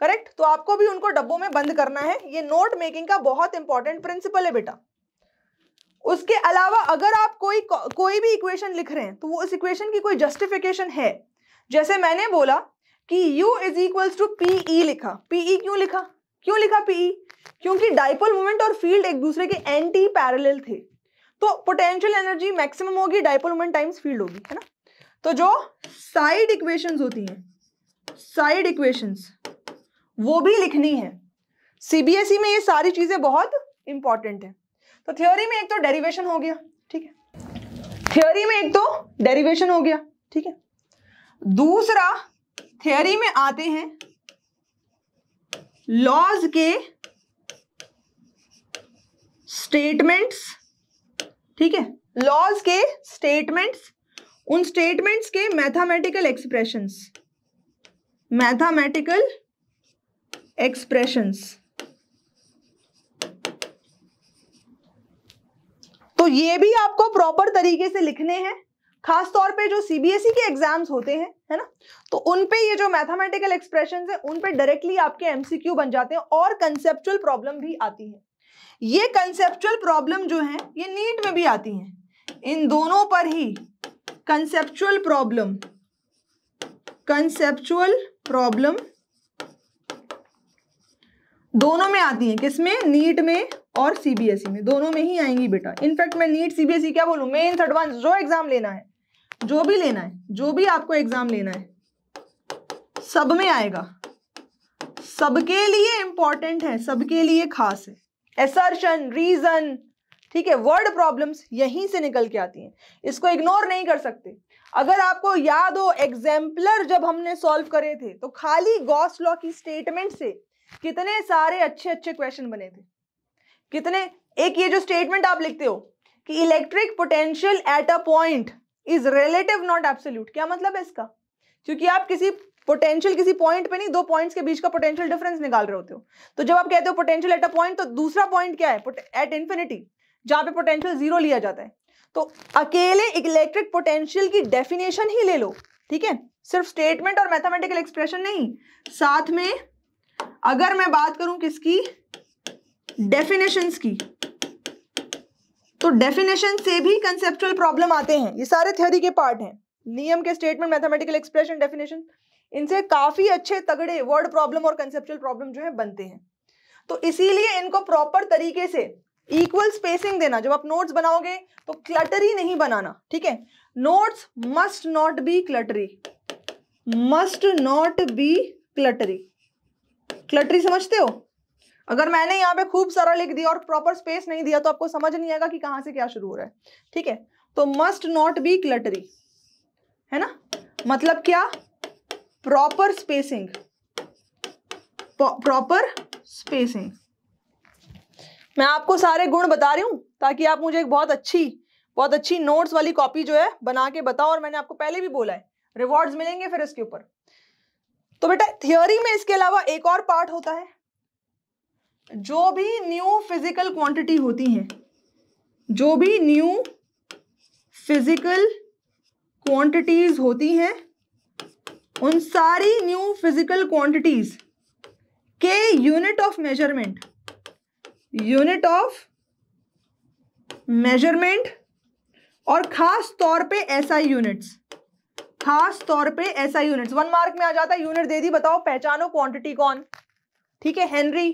करेक्ट तो आपको भी उनको डब्बों में बंद करना है ये नोट मेकिंग का बहुत इंपॉर्टेंट प्रिंसिपल है बेटा उसके अलावा अगर आप कोई कोई भी इक्वेशन लिख रहे हैं तो वो उस इक्वेशन की कोई जस्टिफिकेशन है जैसे मैंने बोला कि U is equals to P E लिखा पी ई e क्यों लिखा क्यों लिखा पी ई e? क्योंकि डाइपोल मोमेंट और फील्ड एक दूसरे के एंटी पैरेलल थे तो पोटेंशियल एनर्जी मैक्सिमम होगी डाइपोल मोमेंट टाइम्स फील्ड होगी है ना तो जो साइड इक्वेशंस होती हैं साइड इक्वेशंस वो भी लिखनी है सीबीएसई e में ये सारी चीजें बहुत इंपॉर्टेंट है तो थ्योरी में एक तो डेरिवेशन हो गया ठीक है थ्योरी में एक तो डेरिवेशन हो गया ठीक है दूसरा थ्योरी में आते हैं लॉज के स्टेटमेंट्स ठीक है लॉज के स्टेटमेंट्स उन स्टेटमेंट्स के मैथमेटिकल एक्सप्रेशंस मैथमेटिकल एक्सप्रेशंस तो ये भी आपको प्रॉपर तरीके से लिखने हैं खास तौर पे जो सीबीएसई e के एग्जाम्स होते हैं है ना तो उन पे ये जो मैथमेटिकल एक्सप्रेशन है उन पे डायरेक्टली आपके एमसीक्यू बन जाते हैं और कंसेप्चुअल प्रॉब्लम भी आती है ये कंसेप्चुअल प्रॉब्लम जो है ये नीट में भी आती है इन दोनों पर ही कंसेप्चुअल प्रॉब्लम कंसेप्चुअल प्रॉब्लम दोनों में आती हैं किसमें नीट में और सीबीएसई e में दोनों में ही आएंगी बेटा इनफैक्ट मैं नीट सीबीएसई e क्या बोलूँ मेन्स एडवांस जो एग्जाम लेना है जो भी लेना है जो भी आपको एग्जाम लेना है सब में आएगा सबके लिए इंपॉर्टेंट है सबके लिए खास है एसर्शन रीजन ठीक है वर्ड प्रॉब्लम्स यहीं से निकल के आती हैं इसको इग्नोर नहीं कर सकते अगर आपको याद हो एग्जाम्पलर जब हमने सॉल्व करे थे तो खाली गॉस लॉ की स्टेटमेंट से कितने सारे अच्छे अच्छे क्वेश्चन बने थे कितने एक ये जो स्टेटमेंट आप लिखते हो कि electric potential at a point is relative not absolute क्या मतलब है इसका क्योंकि आप किसी पोटेंशियल किसी पॉइंट पे नहीं दो पॉइंट्स के बीच का पोटेंशियल डिफरेंस निकाल रहे होते हो तो जब आप कहते हो पोटेंशियल एट अ पॉइंट तो दूसरा पॉइंट क्या है एट इन्फिनिटी जहां पे पोटेंशियल जीरो लिया जाता है तो अकेले इलेक्ट्रिक पोटेंशियल की डेफिनेशन ही ले लो ठीक है सिर्फ स्टेटमेंट और मैथमेटिकल एक्सप्रेशन नहीं साथ में अगर मैं बात करूं किसकी डेफिनेशंस की तो डेफिनेशन से भी कंसेप्चुअल प्रॉब्लम आते हैं ये सारे थ्योरी के पार्ट हैं नियम के स्टेटमेंट मैथमेटिकल एक्सप्रेशन डेफिनेशन इनसे काफी अच्छे तगड़े वर्ड प्रॉब्लम और कंसेप्चुअल प्रॉब्लम जो है बनते हैं तो इसीलिए इनको प्रॉपर तरीके से इक्वल स्पेसिंग देना जब आप नोट्स बनाओगे तो क्लटरी नहीं बनाना ठीक है notes must not be cluttery must not be cluttery cluttery समझते हो अगर मैंने यहाँ पे खूब सारा लिख दिया और प्रॉपर स्पेस नहीं दिया तो आपको समझ नहीं आएगा कि कहाँ से क्या शुरू हो रहा है ठीक है तो मस्ट नॉट बी क्लटरी है ना मतलब क्या प्रॉपर स्पेसिंग प्रॉपर स्पेसिंग मैं आपको सारे गुण बता रही हूँ ताकि आप मुझे एक बहुत अच्छी बहुत अच्छी नोट्स वाली कॉपी जो है बना के बताओ और मैंने आपको पहले भी बोला है रिवॉर्ड्स मिलेंगे फिर इसके ऊपर तो बेटा थियोरी में इसके अलावा एक और पार्ट होता है जो भी न्यू फिजिकल क्वांटिटी होती है जो भी न्यू फिजिकल क्वांटिटीज होती हैं उन सारी न्यू फिजिकल क्वांटिटीज के unit of measurement unit of measurement और खास तौर पे एसआई यूनिट्स खास तौर पे ऐसा यूनिट्स वन मार्क में आ जाता है यूनिट दे दी बताओ पहचानो क्वांटिटी कौन ठीक है हेनरी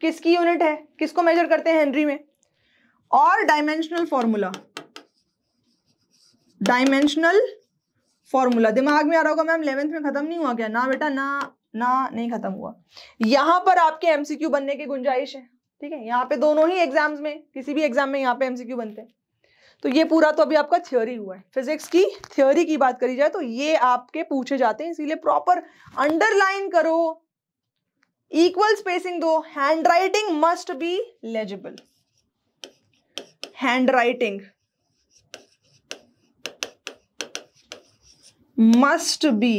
किसकी यूनिट है किसको मेजर करते हैं हेनरी में और डायमेंशनल फॉर्मूला डायमेंशनल फॉर्मूला दिमाग में आ रहा होगा मैम इलेवेंथ में खत्म नहीं हुआ क्या ना बेटा ना ना नहीं खत्म हुआ यहां पर आपके एमसीक्यू बनने की गुंजाइश है ठीक है यहाँ पे दोनों ही एग्जाम्स में किसी भी एग्जाम में यहाँ पे एमसीक्यू बनते हैं तो ये पूरा तो अभी आपका थ्योरी हुआ है फिजिक्स की थ्योरी की बात करी जाए तो ये आपके पूछे जाते हैं इसीलिए प्रॉपर अंडरलाइन करो इक्वल स्पेसिंग दो handwriting must be legible handwriting must be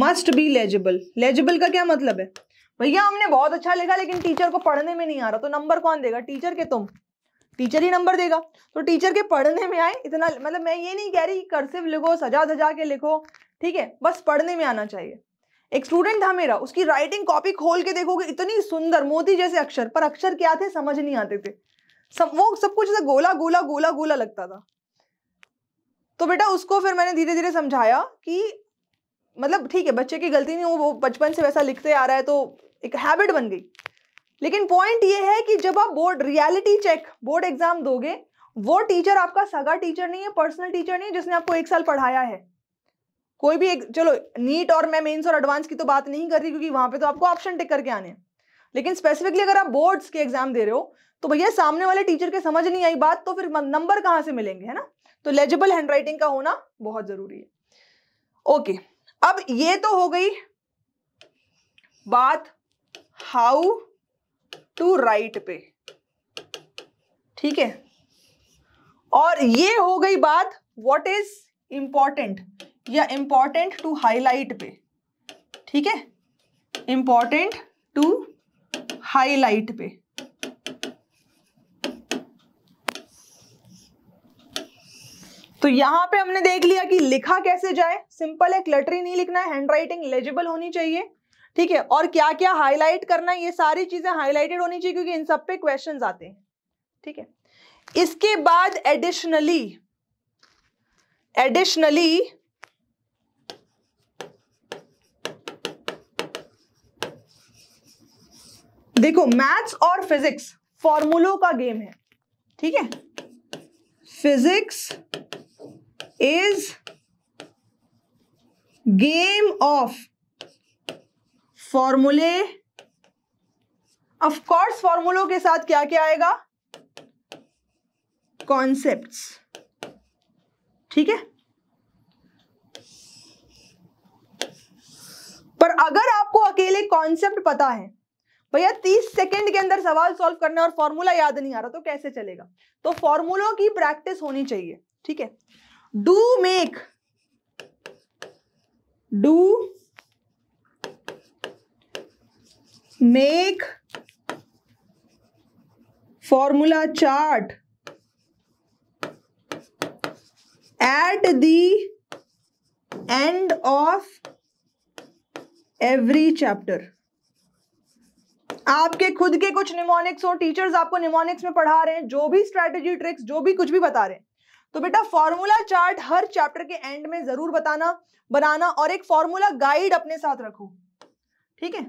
must be legible legible का क्या मतलब है भैया हमने बहुत अच्छा लिखा लेकिन टीचर को पढ़ने में नहीं आ रहा तो नंबर कौन देगा टीचर के तुम टीचर ही नंबर देगा तो टीचर के पढ़ने में आए इतना मतलब मैं ये नहीं कह रही कर्सिव लिखो सजा धजा के लिखो ठीक है बस पढ़ने में आना चाहिए एक स्टूडेंट था मेरा उसकी राइटिंग कॉपी खोल के देखोगे इतनी सुंदर मोती जैसे अक्षर पर अक्षर क्या थे समझ नहीं आते थे सब वो सब कुछ ऐसा गोला गोला गोला गोला लगता था तो बेटा उसको फिर मैंने धीरे धीरे समझाया कि मतलब ठीक है बच्चे की गलती नहीं हो वो बचपन से वैसा लिखते आ रहा है तो एक हैबिट बन गई लेकिन पॉइंट ये है कि जब आप board reality check board exam दोगे वो टीचर आपका सगा टीचर नहीं है पर्सनल टीचर नहीं है जिसने आपको एक साल पढ़ाया है कोई भी एक चलो नीट और मैं मेंस और एडवांस की तो बात नहीं कर रही क्योंकि वहां पे तो आपको ऑप्शन टिक करके आने लेकिन स्पेसिफिकली अगर आप बोर्ड्स के एग्जाम दे रहे हो तो भैया सामने वाले टीचर के समझ नहीं आई बात तो फिर नंबर कहाँ से मिलेंगे है ना तो लेजिबल हैंडराइटिंग का होना बहुत जरूरी है ओके okay, अब ये तो हो गई बात हाउ टू राइट पे ठीक है और ये हो गई बात वॉट इज इंपॉर्टेंट या इंपॉर्टेंट टू हाईलाइट पे ठीक है इंपॉर्टेंट टू हाईलाइट पे तो यहां पे हमने देख लिया कि लिखा कैसे जाए सिंपल है क्लटरी नहीं लिखना है हैंड राइटिंग लेजिबल होनी चाहिए ठीक है और क्या क्या हाईलाइट करना ये सारी चीजें हाईलाइटेड होनी चाहिए क्योंकि इन सब पे क्वेश्चन आते हैं ठीक है इसके बाद एडिशनली एडिशनली देखो मैथ्स और फिजिक्स फॉर्मूलों का गेम है ठीक है फिजिक्स इज गेम ऑफ फॉर्मूले ऑफ कोर्स फॉर्मूलों के साथ क्या क्या आएगा कॉन्सेप्ट ठीक है पर अगर आपको अकेले कॉन्सेप्ट पता है भैया तीस सेकेंड के अंदर सवाल सॉल्व करना और फॉर्मूला याद नहीं आ रहा तो कैसे चलेगा तो फॉर्मूलों की प्रैक्टिस होनी चाहिए ठीक है do make do make formula chart at the end of every chapter आपके खुद के कुछ निमोनिक्स और टीचर्स आपको निमोनिक्स में पढ़ा रहे हैं जो भी स्ट्रेटेजी ट्रिक्स जो भी कुछ भी बता रहे हैं तो बेटा फॉर्मूला चार्ट हर चैप्टर के एंड में जरूर बताना बनाना और एक फॉर्मूला गाइड अपने साथ रखो ठीक है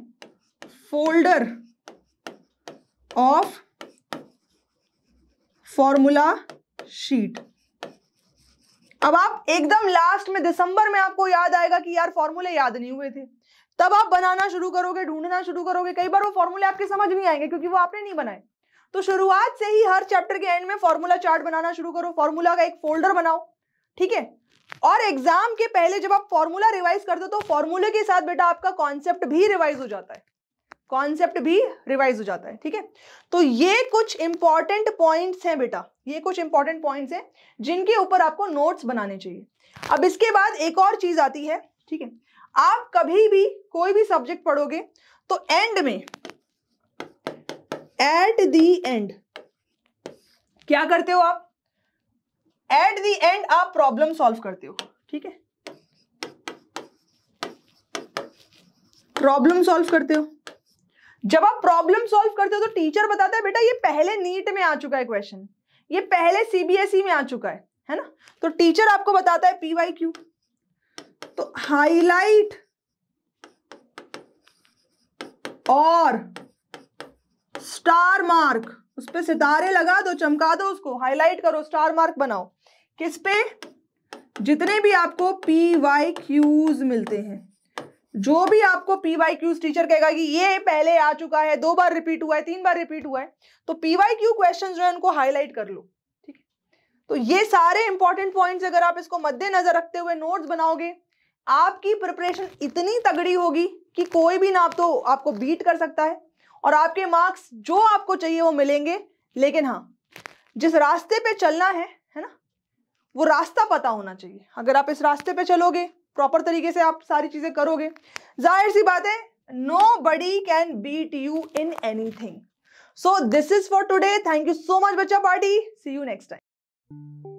फोल्डर ऑफ फॉर्मूला शीट अब आप एकदम लास्ट में दिसंबर में आपको याद आएगा कि यार फॉर्मूले याद नहीं हुए थे तब आप बनाना शुरू करोगे ढूंढना शुरू करोगे कई बार वो फॉर्मूले आपके समझ नहीं आएंगे क्योंकि वो आपने नहीं बनाए तो शुरुआत से ही हर चैप्टर के एंड में फॉर्मूला चार्ट बनाना शुरू करो फॉर्मूला का एक फोल्डर बनाओ ठीक है और एग्जाम के पहले जब आप फॉर्मूला रिवाइज करते हो तो फॉर्मूले के साथ बेटा आपका कॉन्सेप्ट भी रिवाइज हो जाता है कॉन्सेप्ट भी रिवाइज हो जाता है ठीक है तो ये कुछ इंपॉर्टेंट पॉइंट्स हैं बेटा ये कुछ इंपॉर्टेंट पॉइंट्स हैं जिनके ऊपर आपको नोट्स बनाने चाहिए अब इसके बाद एक और चीज आती है ठीक है आप कभी भी कोई भी सब्जेक्ट पढ़ोगे तो एंड में एट द एंड क्या करते हो आप एट द एंड आप प्रॉब्लम सॉल्व करते हो ठीक है प्रॉब्लम सॉल्व करते हो जब आप प्रॉब्लम सॉल्व करते हो तो टीचर बताता है बेटा ये पहले नीट में आ चुका है क्वेश्चन ये पहले सीबीएसई e में आ चुका है है ना तो टीचर आपको बताता है पीवाई क्यू तो हाईलाइट और स्टार मार्क उस पर सितारे लगा दो चमका दो उसको हाईलाइट करो स्टार मार्क बनाओ किस पे जितने भी आपको पी वाई क्यूज मिलते हैं जो भी आपको पीवाई क्यूज टीचर कहेगा कि ये पहले आ चुका है दो बार रिपीट हुआ है तीन बार रिपीट हुआ है तो पीवाई क्यू क्वेश्चन जो है उनको हाईलाइट कर लो ठीक है तो ये सारे इंपॉर्टेंट पॉइंट्स अगर आप इसको मद्देनजर रखते हुए नोट्स बनाओगे आपकी प्रिपरेशन इतनी तगड़ी होगी कि कोई भी ना तो आपको बीट कर सकता है और आपके मार्क्स जो आपको चाहिए वो मिलेंगे लेकिन हाँ जिस रास्ते पे चलना है है ना वो रास्ता पता होना चाहिए अगर आप इस रास्ते पे चलोगे प्रॉपर तरीके से आप सारी चीजें करोगे जाहिर सी बात है nobody can beat you in anything so this is for today thank you so much बच्चा party see you next time